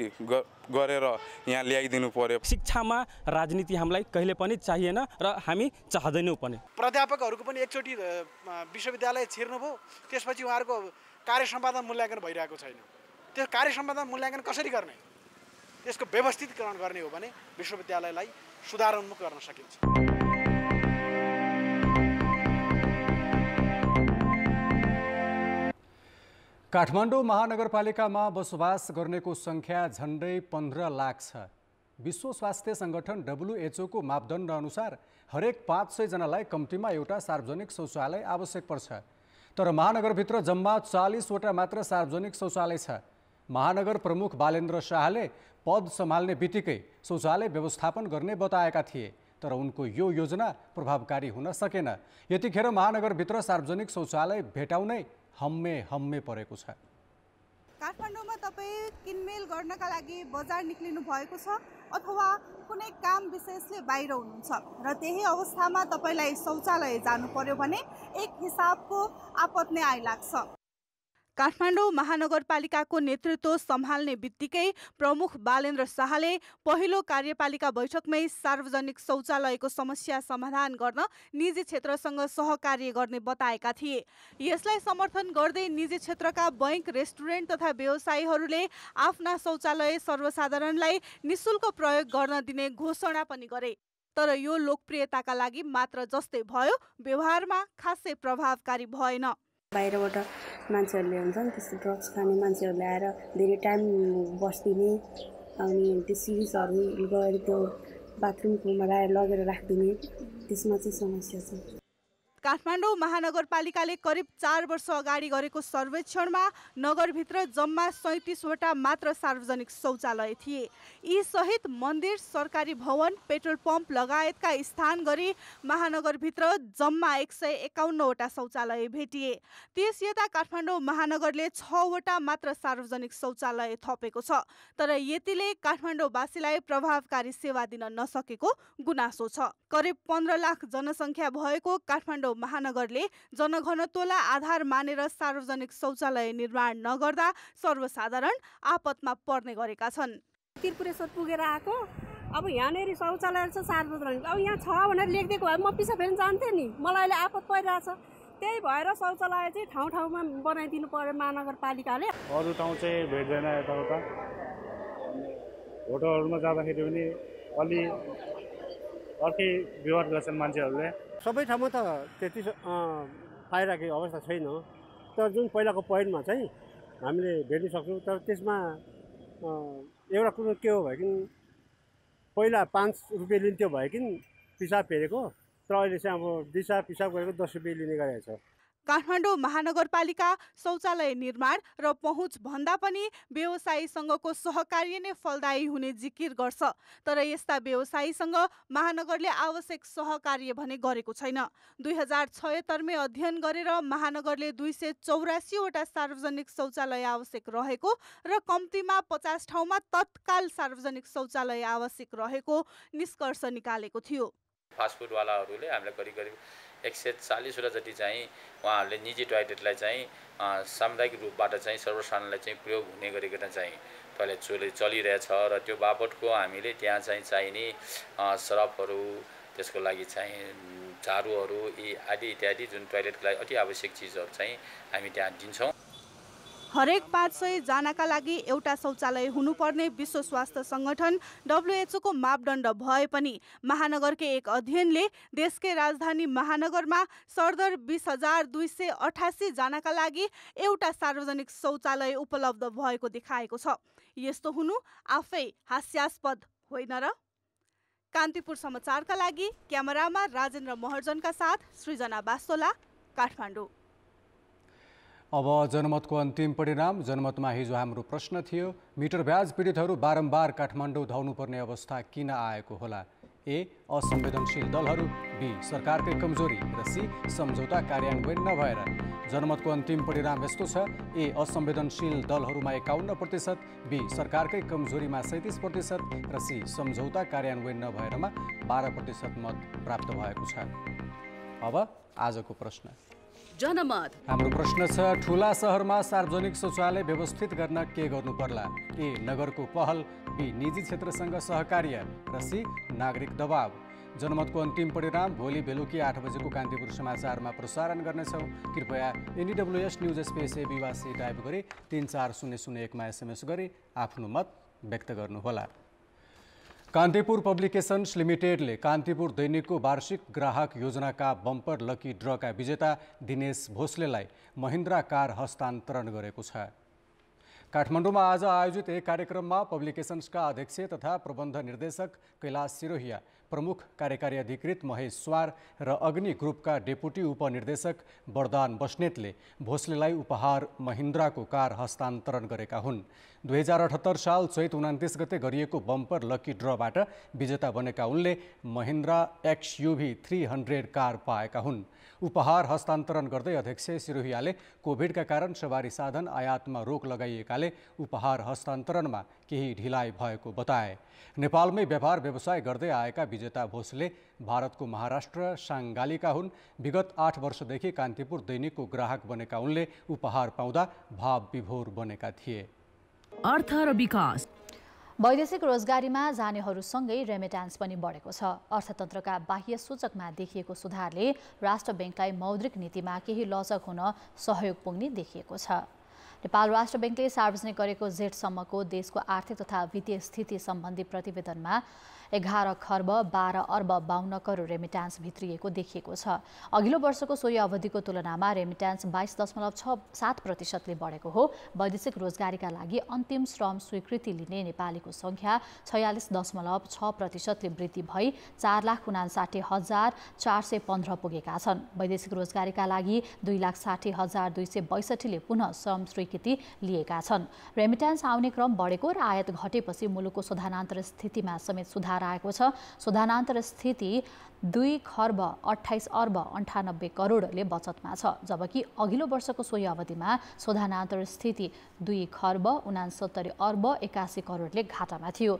गरेर यहाँ ल्याइदिनु पर्यो शिक्षामा राजनीति हामीलाई कहिले पनि चाहिएन र हामी चाहँदैनौँ पनि प्राध्यापकहरूको पनि एकचोटि विश्वविद्यालय छिर्नुभयो त्यसपछि उहाँहरूको कार्य सम्पादन मूल्याङ्कन भइरहेको छैन त्यो कार्य सम्पादन मूल्याङ्कन कसरी गर्ने त्यसको व्यवस्थितकरण गर्ने हो भने विश्वविद्यालयलाई सुधारोन्मुख गर्न सकिन्छ काठमाडौँ महानगरपालिकामा बसोबास गर्नेको सङ्ख्या झन्डै पन्ध्र लाख छ विश्व स्वास्थ्य सङ्गठन डब्लुएचओको मापदण्ड अनुसार हरेक पाँच सयजनालाई कम्तीमा एउटा सार्वजनिक शौचालय आवश्यक पर्छ तर महानगरभित्र जम्मा चालिसवटा मात्र सार्वजनिक शौचालय छ महानगर प्रमुख बालेन्द्र शाहले पद सम्हाल्ने बित्तिकै शौचालय व्यवस्थापन गर्ने बताएका थिए तर उनको यो योजना प्रभावकारी हुन सकेन यतिखेर महानगरभित्र सार्वजनिक शौचालय भेटाउनै हम्मे हम्मे परेको छ काठमाडौँमा तपाईँ किनमेल गर्नका लागि बजार निक्लिनु भएको छ अथवा कुनै काम विशेषले बाहिर हुनुहुन्छ र त्यही अवस्थामा तपाईँलाई शौचालय जानु पर्यो भने एक हिसाबको आपत नै आइलाग्छ काठमाडौँ महानगरपालिकाको नेतृत्व सम्हाल्ने बित्तिकै प्रमुख बालेन्द्र शाहले पहिलो कार्यपालिका बैठकमै सार्वजनिक शौचालयको समस्या समाधान गर्न निजी क्षेत्रसँग सहकार्य गर्ने बताएका थिए यसलाई समर्थन गर्दै निजी क्षेत्रका बैङ्क रेस्टुरेन्ट तथा व्यवसायीहरूले आफ्ना शौचालय सर्वसाधारणलाई निशुल्क प्रयोग गर्न दिने घोषणा पनि गरे तर यो लोकप्रियताका लागि मात्र जस्तै भयो व्यवहारमा खासै प्रभावकारी भएन बाहिरबाट मान्छेहरूले हुन्छ नि त्यस्तो ड्रग्स खाने मान्छेहरूले आएर धेरै टाइम बसिदिने अनि त्यो सिरिजहरू गएर त्यो बाथरुमकोमा लगेर राखिदिने त्यसमा चाहिँ समस्या छ काठमाडौँ महानगरपालिकाले करिब चार वर्ष अगाडि गरेको सर्वेक्षणमा नगरभित्र जम्मा सैँतिसवटा मात्र सार्वजनिक शौचालय थिए यी सहित मन्दिर सरकारी भवन पेट्रोल पम्प लगायतका स्थान गरी महानगरभित्र जम्मा एक सय एकाउन्नवटा शौचालय भेटिए त्यस यता काठमाडौँ महानगरले छवटा मात्र सार्वजनिक शौचालय थपेको छ तर यतिले काठमाडौँवासीलाई प्रभावकारी सेवा दिन नसकेको गुनासो छ करिब पन्ध्र लाख जनसङ्ख्या भएको काठमाडौँ काठमाडौँ महानगरले जनघनत्वलाई आधार मानेर सार्वजनिक शौचालय निर्माण नगर्दा सर्वसाधारण आपतमा पर्ने गरेका छन् त्रिपुरेश्वर पुगेर आएको अब यहाँनिर शौचालय छ सार्वजनिक अब यहाँ छ भनेर लेखिदिएको भए म पिसा फेरि जान्थेँ नि मलाई अहिले आपत परिरहेछ त्यही भएर शौचालय चाहिँ ठाउँ ठाउँमा बनाइदिनु पर्यो महानगरपालिकाले अरू ठाउँ चाहिँ भेट्दैन यताउता होटलहरूमा जाँदाखेरि पनि अलि अर्कै व्यवहार गर्छन् मान्छेहरूले सबै ठाउँमा त त्यति पाइरहेको अवस्था छैन तर जुन पहिलाको पोइन्टमा चाहिँ हामीले भेट्न सक्छौँ तर त्यसमा एउटा कुरो के हो भएदेखि पहिला पाँच रुपियाँ लिन्थ्यो कि पिसाब फेरेको तर अहिले चाहिँ अब दिसा पिसाब गरेको दस रुपियाँ लिने गरेको छ काठमाडौँ महानगरपालिका शौचालय निर्माण र पहुँच भन्दा पनि व्यवसायीसँगको सहकार्य नै फलदायी हुने जिकिर गर्छ तर यस्ता व्यवसायीसँग महानगरले आवश्यक सहकार्य भने गरेको छैन दुई हजार छयत्तरमै अध्ययन गरेर महानगरले दुई सय चौरासीवटा सार्वजनिक शौचालय आवश्यक रहेको र कम्तीमा पचास ठाउँमा तत्काल सार्वजनिक शौचालय आवश्यक रहेको निष्कर्ष निकालेको थियो फास्टफुडवालाहरूले हामीलाई करिब करिब एक सय चालिसवटा जति चाहिँ उहाँहरूले निजी टोयलेटलाई चाहिँ सामुदायिक रूपबाट चाहिँ सर्वसाधारणलाई चाहिँ प्रयोग हुने गरिकन चाहिँ टोयलेट चोले चलिरहेछ र त्यो बापतको हामीले त्यहाँ चाहिँ चाहिने सरफहरू त्यसको लागि चाहिँ झारुहरू यी आदि इत्यादि जुन टोयलेटको लागि अति आवश्यक चिजहरू चाहिँ हामी त्यहाँ दिन्छौँ हरेक पाँच जनाका लागि एउटा शौचालय हुनुपर्ने विश्व स्वास्थ्य सङ्गठन डब्लुएचओको मापदण्ड भए पनि महानगरकै एक अध्ययनले देशकै राजधानी महानगरमा सरदर बिस हजार दुई सय अठासीजनाका लागि एउटा सार्वजनिक शौचालय उपलब्ध भएको देखाएको छ यस्तो हुनु आफै हास्यास्पद होइन र कान्तिपुर समाचारका लागि क्यामेरामा राजेन्द्र महर्जनका साथ सृजना बास्तोला काठमाडौँ अब जनमतको अन्तिम परिणाम जनमतमा हिजो हाम्रो प्रश्न थियो मिटर ब्याज पीडितहरू बारम्बार काठमाडौँ धाउनुपर्ने अवस्था किन आएको होला ए असंवेदनशील दलहरू बी सरकारकै कमजोरी र सी सम्झौता कार्यान्वयन नभएर जनमतको अन्तिम परिणाम यस्तो छ ए असंवेदनशील दलहरूमा एकाउन्न प्रतिशत बी सरकारकै कमजोरीमा सैतिस प्रतिशत र सी सम्झौता कार्यान्वयन नभएरमा बाह्र प्रतिशत मत प्राप्त भएको छ अब आजको प्रश्न जनमत हाम्रो प्रश्न छ ठुला सहरमा सार्वजनिक शौचालय व्यवस्थित गर्न के गर्नु पर्ला ए नगरको पहल बी निजी क्षेत्रसँग सहकार्य र सी नागरिक दबाव जनमतको अन्तिम परिणाम भोलि बेलुकी आठ बजेको कान्तिपुर समाचारमा प्रसारण गर्नेछौँ कृपया एनडिडब्लुएस न्युज स्पेस एबिवासी टाइप गरी तिन चार शून्य शून्य एकमा एसएमएस गरी आफ्नो मत व्यक्त गर्नुहोला कान्तिपुर पब्लिकेसन्स लिमिटेडले कान्तिपुर दैनिकको वार्षिक ग्राहक योजनाका बम्पर लकी ड्रका विजेता दिनेश भोसलेलाई महिन्द्रा कार हस्तान्तरण गरेको छ काठमाडौँमा आज आयोजित एक कार्यक्रममा पब्लिकेसन्सका अध्यक्ष तथा प्रबन्ध निर्देशक कैलाश सिरोहिया प्रमुख कार्यकारी अधिकृत महेश स्वार र अग्नि ग्रुपका डेपुटी उपनिर्देशक वरदान बस्नेतले भोसलेलाई उपहार महिन्द्राको कार हस्तान्तरण गरेका हुन् दुई हजार अठहत्तर साल चैत उनातिस गते गरिएको बम्पर लकी ड्रबाट विजेता बनेका उनले Mahindra XUV three hundred car पाएका हुन् उपहार हस्तान्तरण गर्दै अध्यक्ष सिरोहियाले कोभिडका कारण सवारी साधन आयातमा रोक लगाइएकाले उपहार हस्तान्तरणमा केही ढिलाइ भएको बताए नेपालमै व्यापार व्यवसाय गर्दै आएका विजेता भोसले भारतको महाराष्ट्र साङ्गालीका हुन् विगत आठ वर्षदेखि कान्तिपुर दैनिकको ग्राहक बनेका उनले उपहार पाउँदा भाव विभोर बनेका थिए अर्थ र विकास वैदेशिक रोजगारीमा जानेहरूसँगै रेमिट्यान्स पनि बढेको छ अर्थतन्त्रका बाह्य सूचकमा देखिएको सुधारले राष्ट्र ब्याङ्कलाई मौद्रिक नीतिमा केही लचक हुन सहयोग पुग्ने देखिएको छ नेपाल राष्ट्र ब्याङ्कले सार्वजनिक गरेको जेठसम्मको देशको आर्थिक तथा वित्तीय स्थिति सम्बन्धी प्रतिवेदनमा एघार खर्ब बाह्र अर्ब बाहन्न करोड रेमिट्यान्स भित्रिएको देखिएको छ अघिल्लो वर्षको सोही अवधिको तुलनामा रेमिट्यान्स बाइस दशमलव छ सात प्रतिशतले बढेको हो वैदेशिक रोजगारीका लागि अन्तिम श्रम स्वीकृति लिने नेपालीको सङ्ख्या छयालिस दशमलव छ प्रतिशतले वृद्धि भई चार लाख उनासाठी हजार चार सय पन्ध्र पुगेका छन् वैदेशिक रोजगारीका लागि दुई लाख साठी हजार दुई सय बैसठीले पुनः श्रम स्वीकृति लिएका छन् रेमिट्यान्स आउने क्रम बढेको र आयात घटेपछि मुलुकको शोधानान्तर स्थितिमा समेत सुधार अनुसार आएको छ शोधानान्तर स्थिति दुई खर्ब अठाइस अर्ब अन्ठानब्बे करोडले बचतमा छ जबकि अघिल्लो वर्षको सोही अवधिमा शोधानान्तर स्थिति दुई खर्ब उनासत्तरी अर्ब एकासी करोडले घाटामा थियो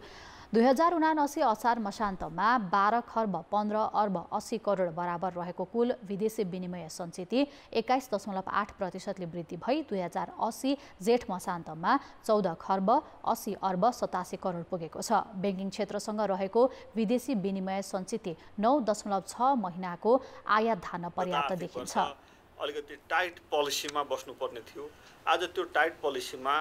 दुई हजार उनासी असार मसान्तमा बाह्र खर्ब पन्ध्र अर्ब अस्सी करोड बराबर रहेको कुल विदेशी विनिमय सञ्चित एक्काइस दशमलव आठ प्रतिशतले वृद्धि भई दुई हजार अस्सी जेठ मसान्तमा चौध खर्ब अस्सी अर्ब सतासी करोड पुगेको छ ब्याङ्किङ क्षेत्रसँग रहेको विदेशी विनिमय सञ्चित नौ दशमलव छ महिनाको आयात धान पर्याप्त देखिन्छ अलिकति टाइट पोलिसीमा बस्नुपर्ने थियो आज त्यो टाइट पोलिसीमा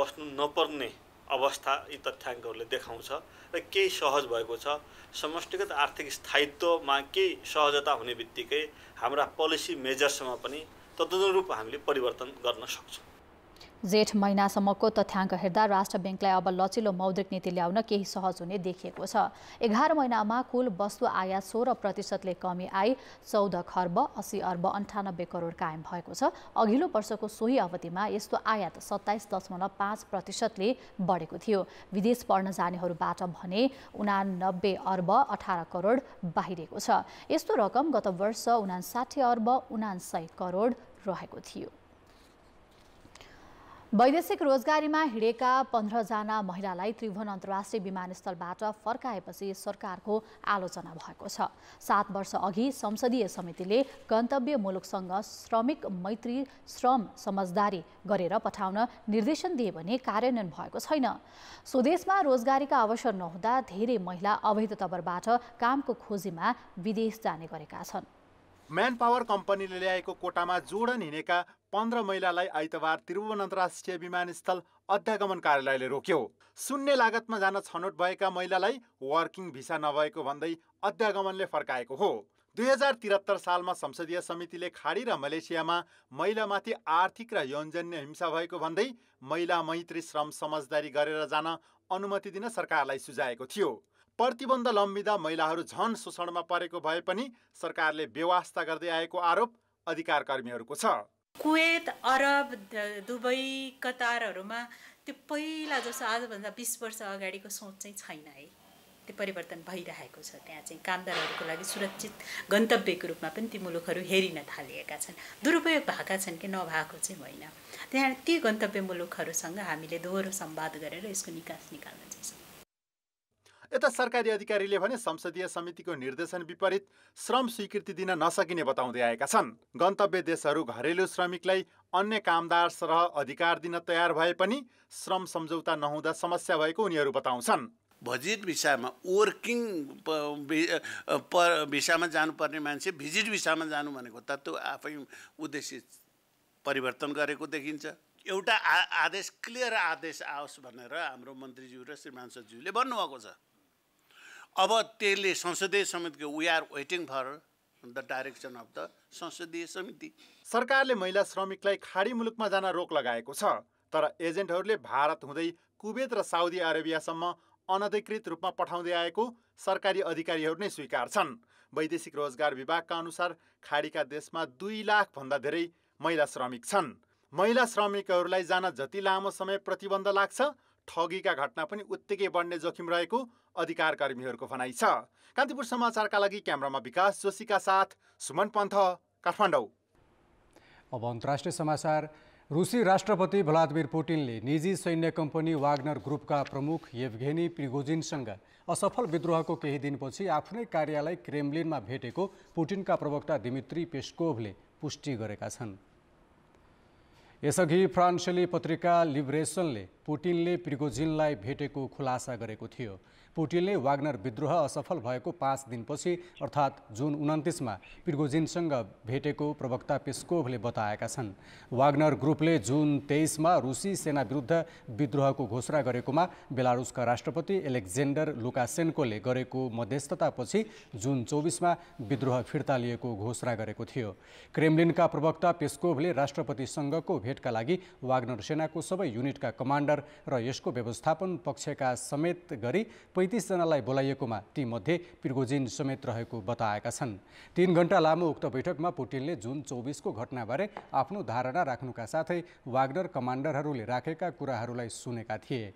बस्नु नपर्ने अवस्था यी तथ्याङ्कहरूले देखाउँछ र केही सहज भएको छ समष्टिगत आर्थिक स्थायित्वमा केही सहजता हुने बित्तिकै हाम्रा पोलिसी मेजरसँग पनि तदनुरूप हामीले परिवर्तन गर्न सक्छौँ जेठ महिनासम्मको तथ्याङ्क हेर्दा राष्ट्र ब्याङ्कलाई अब लचिलो मौद्रिक नीति ल्याउन केही सहज हुने देखिएको छ एघार महिनामा कुल वस्तु आयात सोह्र प्रतिशतले कमी आई चौध खर्ब अस्सी अर्ब अन्ठानब्बे करोड कायम भएको छ अघिल्लो वर्षको सोही अवधिमा यस्तो आयात सत्ताइस दशमलव पाँच प्रतिशतले बढेको थियो विदेश पढ्न जानेहरूबाट भने उनानब्बे अर्ब अठार करोड बाहिरिएको छ यस्तो रकम गत वर्ष उनासाठी अर्ब उनासय करोड रहेको थियो वैदेशिक रोजगारीमा हिँडेका पन्ध्रजना महिलालाई त्रिभुवन अन्तर्राष्ट्रिय विमानस्थलबाट फर्काएपछि सरकारको आलोचना भएको छ सात वर्ष अघि संसदीय समितिले गन्तव्य मुलुकसँग श्रमिक मैत्री श्रम समझदारी गरेर पठाउन निर्देशन दिए भने कार्यान्वयन भएको छैन स्वदेशमा रोजगारीका अवसर नहुँदा धेरै महिला अवैध तवरबाट कामको खोजीमा विदेश जाने गरेका छन् म्यान पावर कम्पनीले ल्याएको कोटामा जोडन हिँडेका पन्ध्र महिलालाई आइतबार त्रिभुवन अन्तर्राष्ट्रिय विमानस्थल अध्यागमन कार्यालयले रोक्यो शून्य लागतमा जान छनौट भएका महिलालाई वर्किङ भिसा नभएको भन्दै अध्यागमनले फर्काएको हो दुई हजार त्रिहत्तर सालमा संसदीय समितिले खाडी र मलेसियामा महिलामाथि आर्थिक र यौनजन्य हिंसा भएको भन्दै महिला मैत्री श्रम समझदारी गरेर जान अनुमति दिन सरकारलाई सुझाएको थियो प्रतिबन्ध लम्बिँदा महिलाहरू झन शोषणमा परेको भए पनि सरकारले व्यवस्था गर्दै आएको आरोप अधिकार कर्मीहरूको छ कुवेत अरब दुबई कतारहरूमा त्यो पहिला जस्तो आजभन्दा बिस वर्ष अगाडिको सोच चाहिँ छैन है त्यो परिवर्तन भइरहेको छ त्यहाँ चाहिँ कामदारहरूको लागि सुरक्षित गन्तव्यको रूपमा पनि ती मुलुकहरू हेरिन थालिएका छन् दुरुपयोग भएका छन् कि नभएको चाहिँ होइन त्यहाँ ती गन्तव्य मुलुकहरूसँग हामीले दोहोरो सम्वाद गरेर यसको निकास निकाल्नु यता सरकारी अधिकारीले भने संसदीय समितिको निर्देशन विपरीत श्रम स्वीकृति दिन नसकिने बताउँदै आएका छन् गन्तव्य देशहरू घरेलु श्रमिकलाई अन्य कामदार सरह अधिकार दिन तयार भए पनि श्रम सम्झौता नहुँदा समस्या भएको उनीहरू बताउँछन् भजिट भिसामा वर्किङ भिसामा जानुपर्ने मान्छे भिजिट भिसामा जानु भनेको त त्यो आफै उद्देश्य परिवर्तन गरेको देखिन्छ एउटा आ आदेश क्लियर आदेश आओस् भनेर हाम्रो मन्त्रीज्यू र श्रीमान सचिवले भन्नुभएको छ अब त्यसले संसदीय समितिको we are waiting for the direction of the संसदीय समिति सरकारले महिला श्रमिकलाई खाडी मुलुकमा जान रोक लगाएको छ तर एजेन्टहरूले भारत हुँदै कुवेत र साउदी अरेबियासम्म अनधिकृत रूपमा पठाउँदै आएको सरकारी अधिकारीहरू नै स्वीकार छन् वैदेशिक रोजगार विभागका अनुसार खाडीका देशमा दुई लाखभन्दा धेरै महिला श्रमिक छन् महिला श्रमिकहरूलाई जान जति लामो समय प्रतिबन्ध लाग्छ ठगीका घटना पनि उत्तिकै बढ्ने जोखिम रहेको अधिकार कर्मीहरूको भनाइ छ कान्तिपुर समाचारका लागि क्यामरामा विकास जोशीका साथ सुमन पन्थ काठमाडौँ अब अन्तर्राष्ट्रिय समाचार रुसी राष्ट्रपति भ्लादिमिर पुटिनले निजी सैन्य कम्पनी वाग्नर ग्रुपका प्रमुख येभघेनी प्रिगोजिनसँग असफल विद्रोहको केही दिनपछि आफ्नै कार्यालय क्रेमलिनमा भेटेको पुटिनका प्रवक्ता दिमित्री पेस्कोभले पुष्टि गरेका छन् यसअघि फ्रान्सेली पत्रिका लिबरेसनले पुटिनले प्रिगोजिनलाई भेटेको खुलासा गरेको थियो पुटिनले वाग्नर विद्रोह असफल भएको पाँच दिनपछि अर्थात् जुन उन्तिसमा पिर्गोजिनसँग भेटेको प्रवक्ता पेस्कोभले बताएका छन् वाग्नर ग्रुपले जुन तेइसमा रुसी सेना विरुद्ध विद्रोहको घोषणा गरेकोमा बेलारुसका राष्ट्रपति एलेक्जेन्डर लुकासेन्कोले गरेको मध्यस्थतापछि जुन चौबिसमा विद्रोह फिर्ता लिएको घोषणा गरेको थियो क्रेमलिनका प्रवक्ता पेस्कोभले राष्ट्रपतिसँगको भेटका लागि वाग्नर सेनाको सबै युनिटका कमान्डर र यसको व्यवस्थापन पक्षका समेत गरी पैँतिसजनालाई बोलाइएकोमा तीमध्ये पिर्गोजिन समेत रहेको बताएका छन् तीन घण्टा लामो उक्त बैठकमा पुटिनले जुन चौबिसको घटनाबारे आफ्नो धारणा राख्नुका साथै वाग्नर कमान्डरहरूले राखेका कुराहरूलाई सुनेका थिए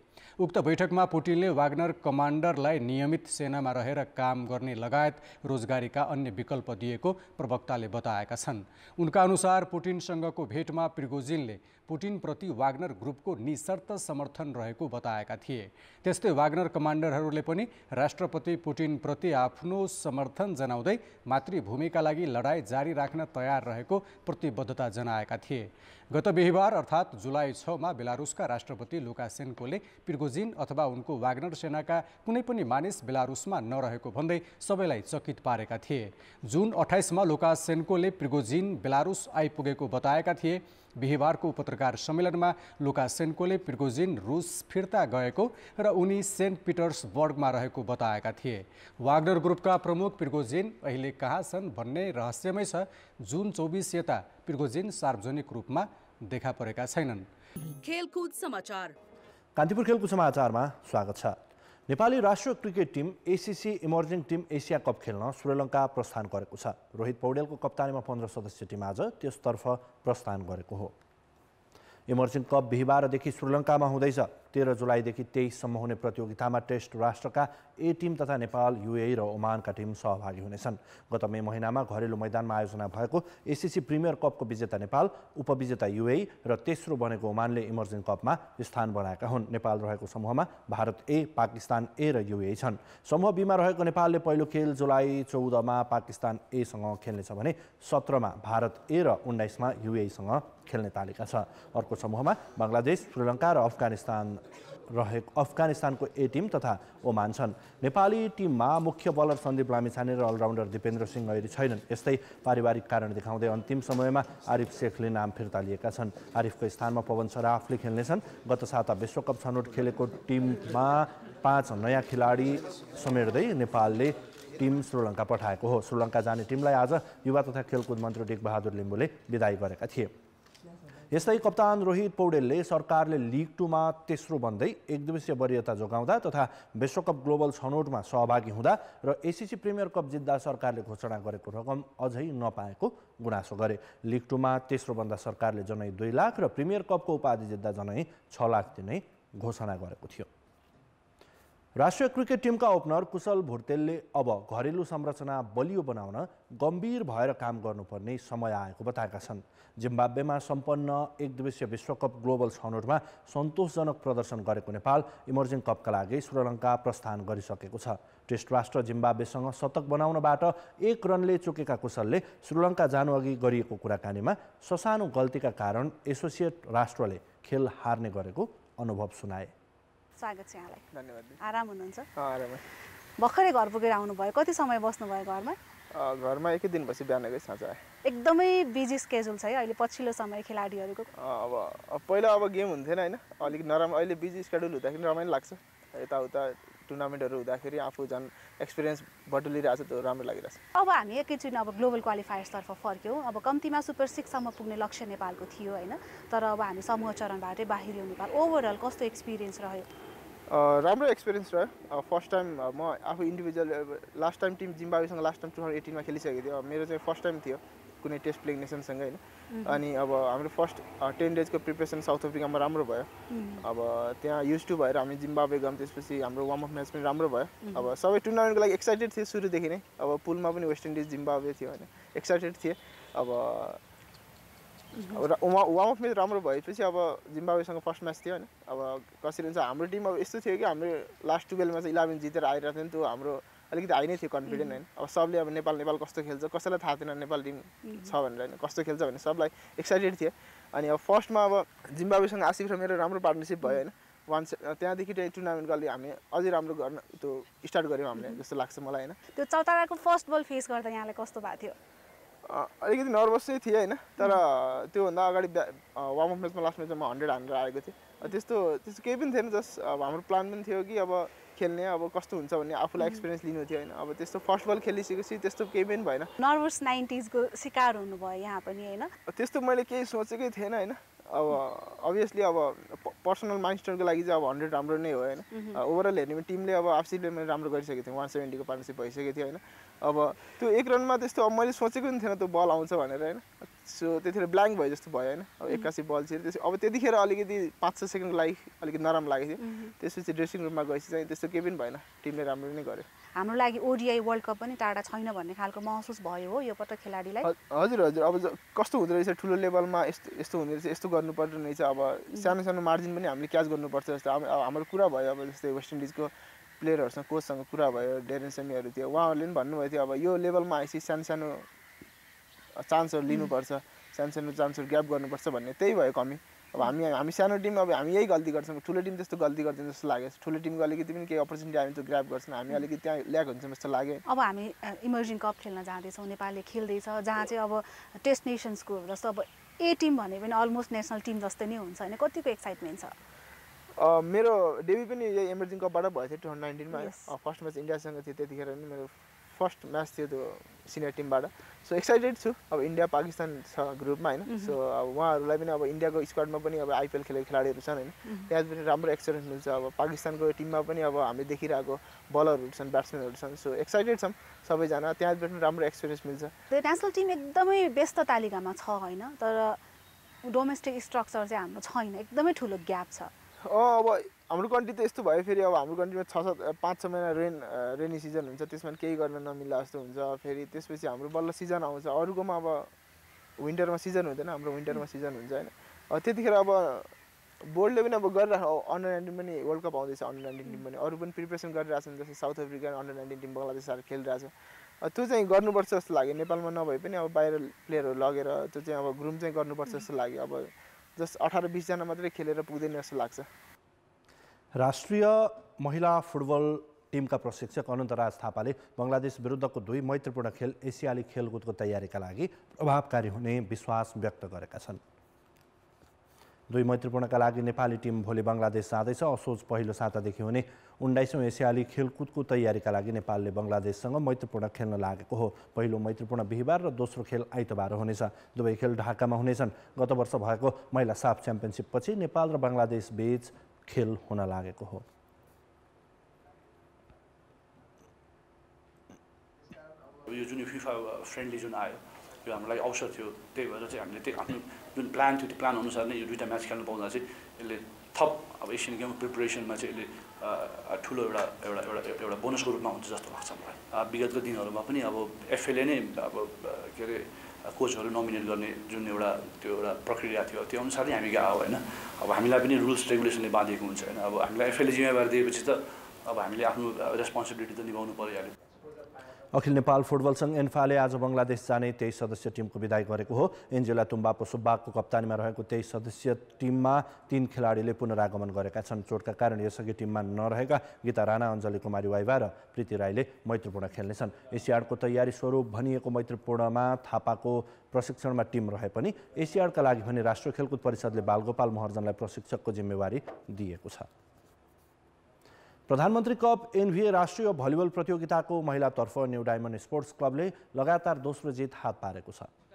उक्त बैठकमा पुटिनले वाग्नर कमान्डरलाई नियमित सेनामा रहेर काम गर्ने लगायत रोजगारीका अन्य विकल्प दिएको प्रवक्ताले बताएका छन् उनका अनुसार पुटिनसँगको भेटमा प्रिगोजिनले पुटिनप्रति वाग्नर ग्रुपको निशर्त समर्थन रहेको बताएका थिए त्यस्तै वाग्नर कमान्डरहरूले पनि राष्ट्रपति पुटिनप्रति आफ्नो समर्थन जनाउँदै मातृभूमिका लागि लडाइँ जारी राख्न तयार रहेको प्रतिबद्धता जनाएका थिए गत बिहिबार अर्थात् जुलाई छमा बेलारुसका राष्ट्रपति लुकासेन्कोले पिर्गोजिन अथवा उनको वाग्नर सेनाका कुनै पनि मानिस बेलारुसमा नरहेको भन्दै सबैलाई चकित पारेका थिए जुन अठाइसमा लुकासेन्कोले पिर्गोजिन बेलारुस आइपुगेको बताएका थिए बिहिबारको पत्रकार सम्मेलनमा लुकासेन्कोले पिर्गोजिन रुस फिर्ता गएको र उनी सेन्ट पिटर्सबर्गमा रहेको बताएका थिए वाग्नर ग्रुपका प्रमुख पिर्गोजिन अहिले कहाँ छन् भन्ने रहस्यमै छ जुन चौबिस यता पिर्गोजिन सार्वजनिक रूपमा देखा परेका छैनन् खेलकुद समाचार कान्तिपुर खेलकुद समाचारमा स्वागत छ नेपाली राष्ट्रिय cricket team ACC emerging team Asia cup खेल्न श्रीलङ्का प्रस्थान गरेको छ रोहित पौडेलको कप्तानीमा पन्ध्र सदस्यीय टिम आज त्यसतर्फ प्रस्थान गरेको हो इमर्जिङ कप बिहिबारदेखि श्रीलङ्कामा हुँदैछ तेह्र जुलाईदेखि तेइससम्म हुने प्रतियोगितामा टेस्ट राष्ट्रका ए टिम तथा नेपाल युए र ओमानका टिम सहभागी हुनेछन् गत मे महिनामा घरेलु मैदानमा आयोजना भएको एसिसी प्रिमियर कपको विजेता नेपाल उपविजेता युए र तेस्रो बनेको ओमानले इमर्जिङ कपमा स्थान बनाएका हुन् नेपाल रहेको समूहमा भारत ए पाकिस्तान ए र युए छन् समूह बीमा रहेको नेपालले पहिलो खेल जुलाई चौधमा पाकिस्तान एसँग खेल्नेछ भने सत्रमा भारत ए र उन्नाइसमा युएसँग खेल्ने तालिका छ अर्को समूहमा बङ्गलादेश श्रीलङ्का र अफगानिस्तान रहेको अफगानिस्तानको ए टिम तथा ओमान छन् नेपाली टिममा मुख्य बलर सन्दीप लामिछाने र अलराउन्डर दिपेन्द्र सिंह अहिरी छैनन् यस्तै पारिवारिक कारण देखाउँदै अन्तिम समयमा आरिफ शेखले नाम फिर्ता लिएका छन् आरिफको स्थानमा पवन सराफले खेल्नेछन् गत साता विश्वकप छनौट खेलेको टिममा पाँच नयाँ खेलाडी समेट्दै नेपालले टिम श्रीलङ्का पठाएको हो श्रीलङ्का जाने टिमलाई आज युवा तथा खेलकुद मन्त्री बहादुर लिम्बूले विदाई गरेका थिए यस्तै कप्तान रोहित पौडेलले सरकारले लिग टूमा तेस्रो बन्दै एक दिवसीय वरियता जोगाउँदा तथा विश्वकप ग्लोबल छनौटमा सहभागी हुँदा र एसिसी प्रिमियर कप जित्दा सरकारले घोषणा गरेको रकम अझै नपाएको गुनासो गरे लिग टूमा तेस्रो बन्दा सरकारले जनै दुई लाख र प्रिमियर कपको उपाधि जित्दा जनै छ लाख दिने घोषणा गरेको थियो राष्ट्रिय क्रिकेट टिमका ओपनर कुशल भुर्तेलले अब घरेलु संरचना बलियो बनाउन गम्भीर भएर काम गर्नुपर्ने समय आएको बताएका छन् जिम्बाब्वेमा सम्पन्न एक दिवसीय विश्वकप ग्लोबल छनौटमा सन्तोषजनक प्रदर्शन गरेको नेपाल इमर्जिङ कपका लागि श्रीलङ्का प्रस्थान गरिसकेको छ टेस्ट राष्ट्र जिम्बाब्वेसँग शतक बनाउनबाट एक रनले चुकेका कुशलले श्रीलङ्का जानुअघि गरिएको कुराकानीमा ससानो गल्तीका कारण एसोसिएट राष्ट्रले खेल हार्ने गरेको अनुभव सुनाए स्वागत छ यहाँलाई धन्यवाद आराम हुनुहुन्छ भर्खरै घर पुगेर आउनुभयो कति समय बस्नुभयो घरमा घरमा एकै दिनपछि बिहानकै साँझ आयो एकदमै बिजी स्केड्युल छ है अहिले पछिल्लो समय खेलाडीहरूको अब पहिला अब गेम हुन्थेन होइन अलिक नराम्रो अहिले बिजी स्केड्युल हुँदाखेरि रमाइलो लाग्छ यताउता टुर्नामेन्टहरू हुँदाखेरि आफू झन् एक्सपिरियन्स बटुलिरहेको छ त्यो राम्रो लागिरहेको छ अब हामी एकैचोटि अब ग्लोबल क्वालिफायर्सतर्फ फर्क्यौँ अब कम्तीमा सुपर सिक्ससम्म पुग्ने लक्ष्य नेपालको थियो होइन तर अब हामी समूह चरणबाटै बाहिर नेपाल ओभरअल कस्तो एक्सपिरियन्स रह्यो राम्रो एक्सपिरियन्स रह्यो फर्स्ट टाइम म आफू इन्डिभिजुअल लास्ट टाइम टिम जिम्बावेसँग लास्ट टाइम टु थाउजन्ड एटिनमा खेलिसकेको थियो मेरो चाहिँ फर्स्ट टाइम थियो कुनै टेस्ट प्लेइङ नेसनसँग होइन अनि अब हाम्रो फर्स्ट टेन डेजको प्रिपेरेसन साउथ अफ्रिकामा राम्रो भयो अब त्यहाँ युज टु भएर हामी जिम्बावे गयौँ त्यसपछि हाम्रो वार्म वार्मअप म्याच पनि राम्रो भयो अब सबै टुर्नामेन्टको लागि एक्साइटेड थियो सुरुदेखि नै अब पुलमा पनि वेस्ट इन्डिज जिम्बावे थियो होइन एक्साइटेड थिएँ अब वार्मअप म्याच राम्रो भएपछि अब जिम्बावेसँग फर्स्ट म्याच थियो होइन अब कसरी हुन्छ हाम्रो टिम अब यस्तो थियो कि हाम्रो लास्ट टुवेल्भमा चाहिँ इलेभेन जितेर आइरहेको थियो नि त्यो हाम्रो अलिकति हाई नै थियो कन्फिडेन्ट होइन अब सबले अब नेपाल नेपाल कस्तो खेल्छ कसैलाई थाहा थिएन नेपाल टिम छ भनेर होइन कस्तो खेल्छ भने सबलाई एक्साइटेड थियो अनि अब फर्स्टमा अब जिम्बावेसँग आसिफ र मेरो राम्रो पार्टनरसिप भयो होइन वान त्यहाँदेखि चाहिँ टुर्नामेन्टको अलिक हामी अझै राम्रो गर्न त्यो स्टार्ट गऱ्यौँ हामीले जस्तो लाग्छ मलाई होइन त्यो चौताराको फर्स्ट बल फेस गर्दा यहाँलाई कस्तो भएको थियो अलिकति नर्भस चाहिँ थिएँ होइन तर त्योभन्दा अगाडि वार्मअप म्याचमा लास्ट म्याचमा म हन्ड्रेड हान्ड्रेड आएको थिएँ त्यस्तो त्यस्तो केही पनि थिएन जस्ट अब हाम्रो प्लान पनि थियो कि अब खेल्ने अब कस्तो हुन्छ भन्ने आफूलाई एक्सपिरियन्स लिनु थियो होइन अब त्यस्तो फर्स्ट बल खेलिसकेपछि त्यस्तो केही पनि भएन नर्भस नाइन्टिजको शिकार हुनुभयो यहाँ पनि होइन त्यस्तो मैले केही सोचेकै थिएन होइन अब अभियसली अब पर्सनल माइलस्टोनको लागि चाहिँ अब हन्ड्रेड राम्रो नै हो होइन ओभरअल हेर्ने टिमले अब आफसिले मैले राम्रो गरिसकेको थियो वान सेभेन्टीको पार्टनरसिप भइसकेको थियो होइन अब त्यो एक रनमा त्यस्तो अब मैले सोचेको पनि थिएन त्यो बल आउँछ भनेर होइन सो त्यतिखेर ब्ल्याङ्क भयो जस्तो भयो होइन अब एक्कासी बल छिरेँ त्यसो अब त्यतिखेर अलिकति पाँच छ सेकेन्डको लागि अलिकति नराम्रो लागेको थियो त्यसपछि ड्रेसिङ रुममा गएपछि चाहिँ त्यस्तो केही पनि भएन टिमले राम्रो नै गर्यो हाम्रो लागि ओडिआई वर्ल्ड कप पनि टाढा छैन भन्ने खालको महसुस भयो हो यो पटक खेलाडीलाई हजुर हजुर अब कस्तो हुँदो रहेछ ठुलो लेभलमा यस्तो यस्तो हुँदो रहेछ यस्तो गर्नुपर्ने रहेछ अब सानो सानो मार्जिन पनि हामीले क्याच गर्नुपर्छ जस्तो हाम्रो कुरा भयो अब जस्तै वेस्ट इन्डिजको प्लेयरहरूसँग कोचसँग कुरा भयो डेरेन सेमीहरू थियो उहाँहरूले पनि भन्नुभएको थियो अब यो लेभलमा आएपछि सानो सानो चान्सहरू लिनुपर्छ सानो सानो चान्सहरू ग्याप गर्नुपर्छ भन्ने त्यही भयो कमी अब हामी हामी सानो टिम अब हामी यही गल्ती गर्छौँ ठुलो टिम त्यस्तो गल्ती गर्दैन जस्तो लाग्यो ठुलो टिमको अलिकति पनि केही अपर्च्युनिटी आयो भने त्यो ग्राप गर्छौँ हामी अलिकति त्यहाँ ल्याक हुन्छौँ जस्तो लाग्यो अब हामी इमर्जिङ कप खेल्न जाँदैछौँ नेपालले खेल्दैछ जहाँ चाहिँ अब टेस्ट नेसन्सको जस्तो अब ए टिम भने पनि अलमोस्ट नेसनल टिम जस्तै नै हुन्छ होइन कतिको एक्साइटमेन्ट छ मेरो डेब्यु पनि यही एमर्जिङ कपबाट भएको थियो टु थाउजन्ड नाइन्टिनमा फर्स्ट म्याच इन्डियासँग थियो त्यतिखेर पनि मेरो फर्स्ट म्याच थियो त्यो सिनियर टिमबाट सो एक्साइटेड छु अब इन्डिया पाकिस्तान छ ग्रुपमा होइन सो mhm। अब उहाँहरूलाई पनि अब इन्डियाको स्क्वाडमा पनि अब आइपिएल खेलेको खेलाडीहरू छन् होइन mhm। त्यहाँ पनि राम्रो एक्सपिरियन्स मिल्छ अब पाकिस्तानको टिममा पनि अब हामीले देखिरहेको बलरहरू छन् ब्याट्सम्यानहरू छन् सो एक्साइटेड छौँ सबैजना त्यहाँ पनि राम्रो एक्सपिरियन्स मिल्छ त्यो नेसनल टिम एकदमै व्यस्त तालिकामा छ होइन तर डोमेस्टिक स्ट्रक्चर चाहिँ हाम्रो छैन एकदमै ठुलो ग्याप छ अँ अब हाम्रो कन्ट्री त यस्तो भयो फेरि अब हाम्रो कन्ट्रीमा छ सात पाँच छ महिना रेन रेनी सिजन हुन्छ त्यसमा केही गर्न नमिल्ला जस्तो हुन्छ फेरि त्यसपछि हाम्रो बल्ल सिजन आउँछ अरूकोमा अब विन्टरमा सिजन हुँदैन हाम्रो विन्टरमा सिजन हुन्छ होइन त्यतिखेर अब बोर्डले पनि अब गरिरहेको अन्डर नाइन्टिन पनि वर्ल्ड कप आउँदैछ अन्डर नाइन्टिन टिम पनि अरू पनि प्रिपेरेसन गरिरहेको छन् जस्तै south Africa under nineteen team बङ्गलादेशहरू खेलिरहेको छ त्यो चाहिँ गर्नुपर्छ जस्तो लाग्यो नेपालमा नभए पनि अब बाहिर प्लेयरहरू लगेर त्यो चाहिँ अब ग्रुम चाहिँ गर्नुपर्छ जस्तो लाग्यो अब जस अठार बिसजना मात्रै खेलेर पुग्दैन जस्तो लाग्छ राष्ट्रिय महिला फुटबल टिमका प्रशिक्षक अनन्त राज थापाले बङ्गलादेश विरुद्धको दुई मैत्रीपूर्ण खेल एसियाली खेलकुदको तयारीका लागि प्रभावकारी हुने विश्वास व्यक्त गरेका छन् दुई मैत्रीपूर्णका लागि नेपाली टिम भोलि बङ्गलादेश जाँदैछ असोज पहिलो सातादेखि हुने उन्नाइसौँ एसियाली खेलकुदको तयारीका लागि नेपालले बङ्गलादेशसँग मैत्रीपूर्ण खेल्न लागेको हो पहिलो मैत्रीपूर्ण बिहिबार र दोस्रो खेल आइतबार हुनेछ दुवै खेल ढाकामा हुनेछन् गत वर्ष भएको महिला साफ च्याम्पियनसिपपछि नेपाल र बङ्गलादेश बीच खेल हुन लागेको हो यो जुन फिफा फ्रेन्डली जुन आयो यो हाम्रो लागि अवसर थियो त्यही भएर चाहिँ हामीले त्यही आफ्नो जुन प्लान थियो त्यो प्लान अनुसार नै यो दुइटा म्याच खेल्नु पाउँदा चाहिँ यसले थप अब एसियन गेम प्रिपरेसनमा चाहिँ यसले ठुलो एउटा एउटा एउटा एउटा बोनसको रूपमा हुन्छ जस्तो लाग्छ मलाई विगतको दिनहरूमा पनि अब एफएले नै अब के अरे कोचहरू नोमिनेट गर्ने जुन एउटा त्यो एउटा प्रक्रिया थियो त्यो अनुसार नै हामी गयो होइन अब हामीलाई पनि रुल्स रेगुलेसनले बाँधेको हुन्छ होइन अब हामीलाई एफएले जिम्मेवारी दिएपछि त अब हामीले आफ्नो रेस्पोन्सिबिलिटी त निभाउनु पऱ्यो अहिले अखिल नेपाल फुटबल सङ्घ एन्फाले आज बङ्गलादेश जाने तेइस सदस्यीय टिमको विदाय गरेको हो एन्जेला तुम्बाको सुब्बाको कप्तानीमा रहेको तेइस सदस्यीय टिममा तीन खेलाडीले पुनरागमन गरेका छन् चोटका कारण यसअघि टिममा नरहेका गीता राणा अञ्जली कुमारी वाइवा र प्रीति राईले मैत्रीपूर्ण खेल्नेछन् एसियाडको तयारी स्वरूप भनिएको मैत्रीपूर्णमा थापाको प्रशिक्षणमा टिम रहे पनि एसियाडका लागि भने राष्ट्रिय खेलकुद परिषदले बालगोपाल महर्जनलाई प्रशिक्षकको जिम्मेवारी दिएको छ प्रधानमन्त्री कप एनभिए राष्ट्रिय भलिबल प्रतियोगिताको महिलातर्फ न्यु डायमन्ड स्पोर्ट्स क्लबले लगातार दोस्रो जित हात पारेको छ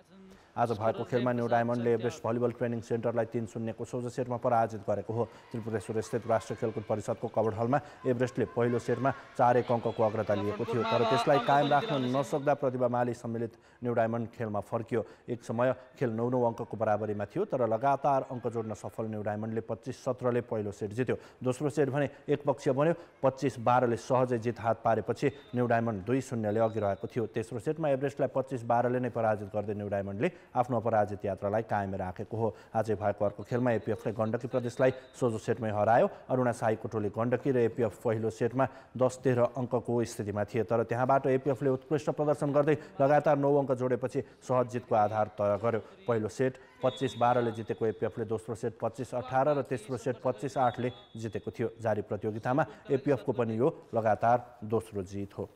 आज भएको खेलमा न्यू डायमन्डले एभरेस्ट भलिबल ट्रेनिङ सेन्टरलाई तिन शून्यको सोझो सेटमा पराजित गरेको हो स्थित राष्ट्रिय खेलकुद परिषदको कबड हलमा एभरेस्टले पहिलो सेटमा चार एक अङ्कको अग्रता लिएको थियो तर त्यसलाई कायम राख्न नसक्दा प्रतिभा माली सम्मिलित न्यू डायमन्ड खेलमा फर्कियो एक समय खेल नौ नौ अङ्कको बराबरीमा थियो तर लगातार अङ्क जोड्न सफल न्यू डायमन्डले पच्चिस सत्रले पहिलो सेट जित्यो दोस्रो सेट भने एकपक्षीय बन्यो पच्चिस बाह्रले सहजै जित हात पारेपछि न्यू डायमन्ड दुई शून्यले अघि रहेको थियो तेस्रो सेटमा एभरेस्टलाई पच्चिस बाह्रले नै पराजित गर्दै न्यू डायमन्डले आफ्नो अपराजित यात्रालाई कायम राखेको हो आज भएको अर्को खेलमा एपिएफले गण्डकी प्रदेशलाई सोझो सेटमै हरायो अरुणा साईको टोली गण्डकी र एपिएफ पहिलो सेटमा दस तेह्र अङ्कको स्थितिमा थिए तर त्यहाँबाट एपिएफले उत्कृष्ट प्रदर्शन गर्दै लगातार नौ अङ्क जोडेपछि सहज जितको आधार तय गर्यो पहिलो सेट पच्चिस बाह्रले जितेको एपिएफले दोस्रो सेट पच्चिस अठार र तेस्रो सेट पच्चिस आठले जितेको थियो जारी प्रतियोगितामा एपिएफको पनि यो लगातार दोस्रो जित हो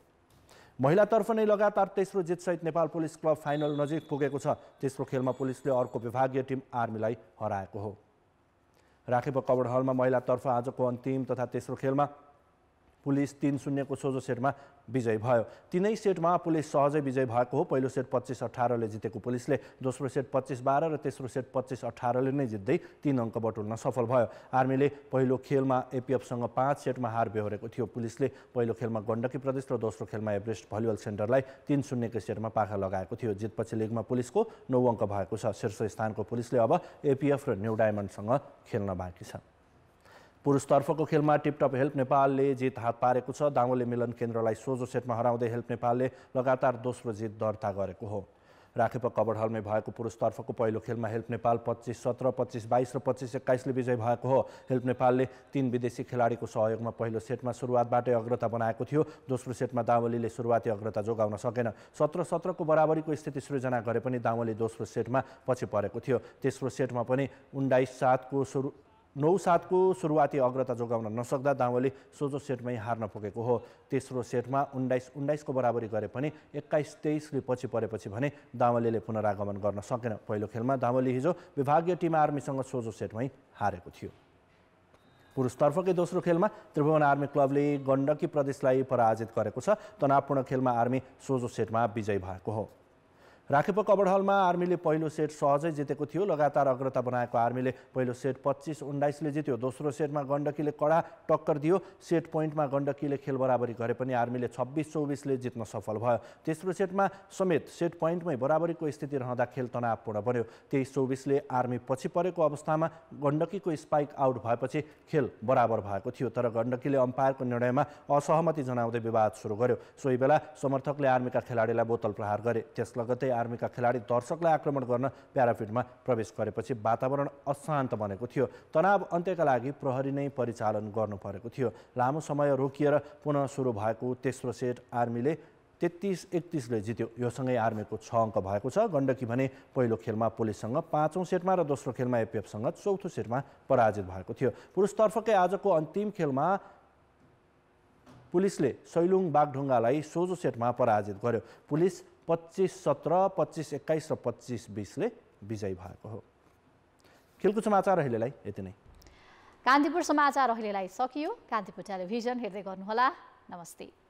महिलातर्फ नै लगातार तेस्रो जितसहित नेपाल पुलिस क्लब फाइनल नजिक पुगेको छ तेस्रो खेलमा पुलिसले अर्को विभागीय टिम आर्मीलाई हराएको हो राखेको कवड हलमा महिलातर्फ आजको अन्तिम तथा तेस्रो खेलमा पुलिस तिन शून्यको सोझो सेटमा विजय भयो तिनै सेटमा पुलिस सहजै विजय भएको हो पहिलो सेट पच्चिस अठारले जितेको पुलिसले दोस्रो सेट पच्चिस बाह्र र तेस्रो सेट पच्चिस अठारले नै जित्दै तिन अङ्क बटुल्न सफल भयो आर्मीले पहिलो खेलमा एपिएफसँग पाँच सेटमा हार बेहोरेको थियो पुलिसले पहिलो खेलमा गण्डकी प्रदेश र दोस्रो खेलमा एभरेस्ट भलिबल सेन्टरलाई तिन शून्यको सेटमा पाखा लगाएको थियो जितपछि लिगमा पुलिसको नौ अङ्क भएको छ शीर्ष स्थानको पुलिसले अब एपिएफ र न्यु डायमन्डसँग खेल्न बाँकी छ पुरुषतर्फको खेलमा टिपटप हेल्प नेपालले जित हात पारेको छ दाङोले मिलन केन्द्रलाई सोझो सेटमा हराउँदै हेल्प नेपालले लगातार दोस्रो जित दर्ता गरेको हो राखेप कबर हलमै भएको पुरुषतर्फको पहिलो खेलमा हेल्प नेपाल पच्चिस सत्र पच्चिस बाइस र पच्चिस एक्काइसले विजय भएको हो हेल्प नेपालले तीन विदेशी खेलाडीको सहयोगमा पहिलो सेटमा सुरुवातबाटै अग्रता बनाएको थियो दोस्रो सेटमा दावलीले सुरुवाती अग्रता जोगाउन सकेन सत्र सत्रको बराबरीको स्थिति सृजना गरे पनि दावली दोस्रो सेटमा पछि परेको थियो तेस्रो सेटमा पनि उन्नाइस सातको सुरु नौ सातको सुरुवाती अग्रता जोगाउन नसक्दा दावले सोझो सेटमै हार्न पुगेको हो तेस्रो सेटमा उन्नाइस उन्नाइसको बराबरी गरे पनि एक्काइस तेइसले पछि परेपछि भने दाङलेले पुनरागमन गर्न सकेन पहिलो खेलमा दाङले हिजो विभागीय टिम आर्मीसँग सोझो सेटमै हारेको थियो पुरुषतर्फकै दोस्रो खेलमा त्रिभुवन आर्मी क्लबले गण्डकी प्रदेशलाई पराजित गरेको छ तनावपूर्ण खेलमा आर्मी सोझो सेटमा विजयी भएको हो राखेपक कबड आर्मीले पहिलो सेट सहजै जितेको थियो लगातार अग्रता बनाएको आर्मीले पहिलो सेट पच्चिस उन्नाइसले जित्यो दोस्रो सेटमा गण्डकीले कडा टक्कर दियो सेट पोइन्टमा गण्डकीले खेल बराबरी गरे पनि आर्मीले छब्बिस चौबिसले जित्न सफल भयो तेस्रो सेटमा समेत सेट पोइन्टमै बराबरीको स्थिति रहँदा खेल तनावपूर्ण बन्यो तेइस चौबिसले आर्मी पछि परेको अवस्थामा गण्डकीको स्पाइक आउट भएपछि खेल बराबर भएको थियो तर गण्डकीले अम्पायरको निर्णयमा असहमति जनाउँदै विवाद सुरु गर्यो सोही बेला समर्थकले आर्मीका खेलाडीलाई बोतल प्रहार गरे त्यस लगतै आर्मीका खेलाडी दर्शकलाई आक्रमण गर्न प्याराफिटमा प्रवेश गरेपछि वातावरण अशान्त बनेको थियो तनाव अन्त्यका लागि प्रहरी नै परिचालन गर्नु परेको थियो लामो समय रोकिएर पुनः सुरु भएको तेस्रो सेट आर्मीले तेत्तिस एकतिसले जित्यो योसँगै आर्मीको छ अङ्क भएको छ गण्डकी भने पहिलो खेलमा पुलिससँग पाँचौँ सेटमा र दोस्रो खेलमा एपिएफसँग चौथो सेटमा पराजित भएको थियो पुरुषतर्फकै आजको अन्तिम खेलमा पुलिसले सैलुङ बागढुङ्गालाई सोझो सेटमा पराजित गर्यो पुलिस पच्चिस सत्र पच्चिस एक्काइस र पच्चिस बिसले विजयी भएको हो खेलकुद समाचार अहिलेलाई यति नै कान्तिपुर समाचार अहिलेलाई सकियो कान्तिपुर टेलिभिजन हेर्दै गर्नुहोला नमस्ते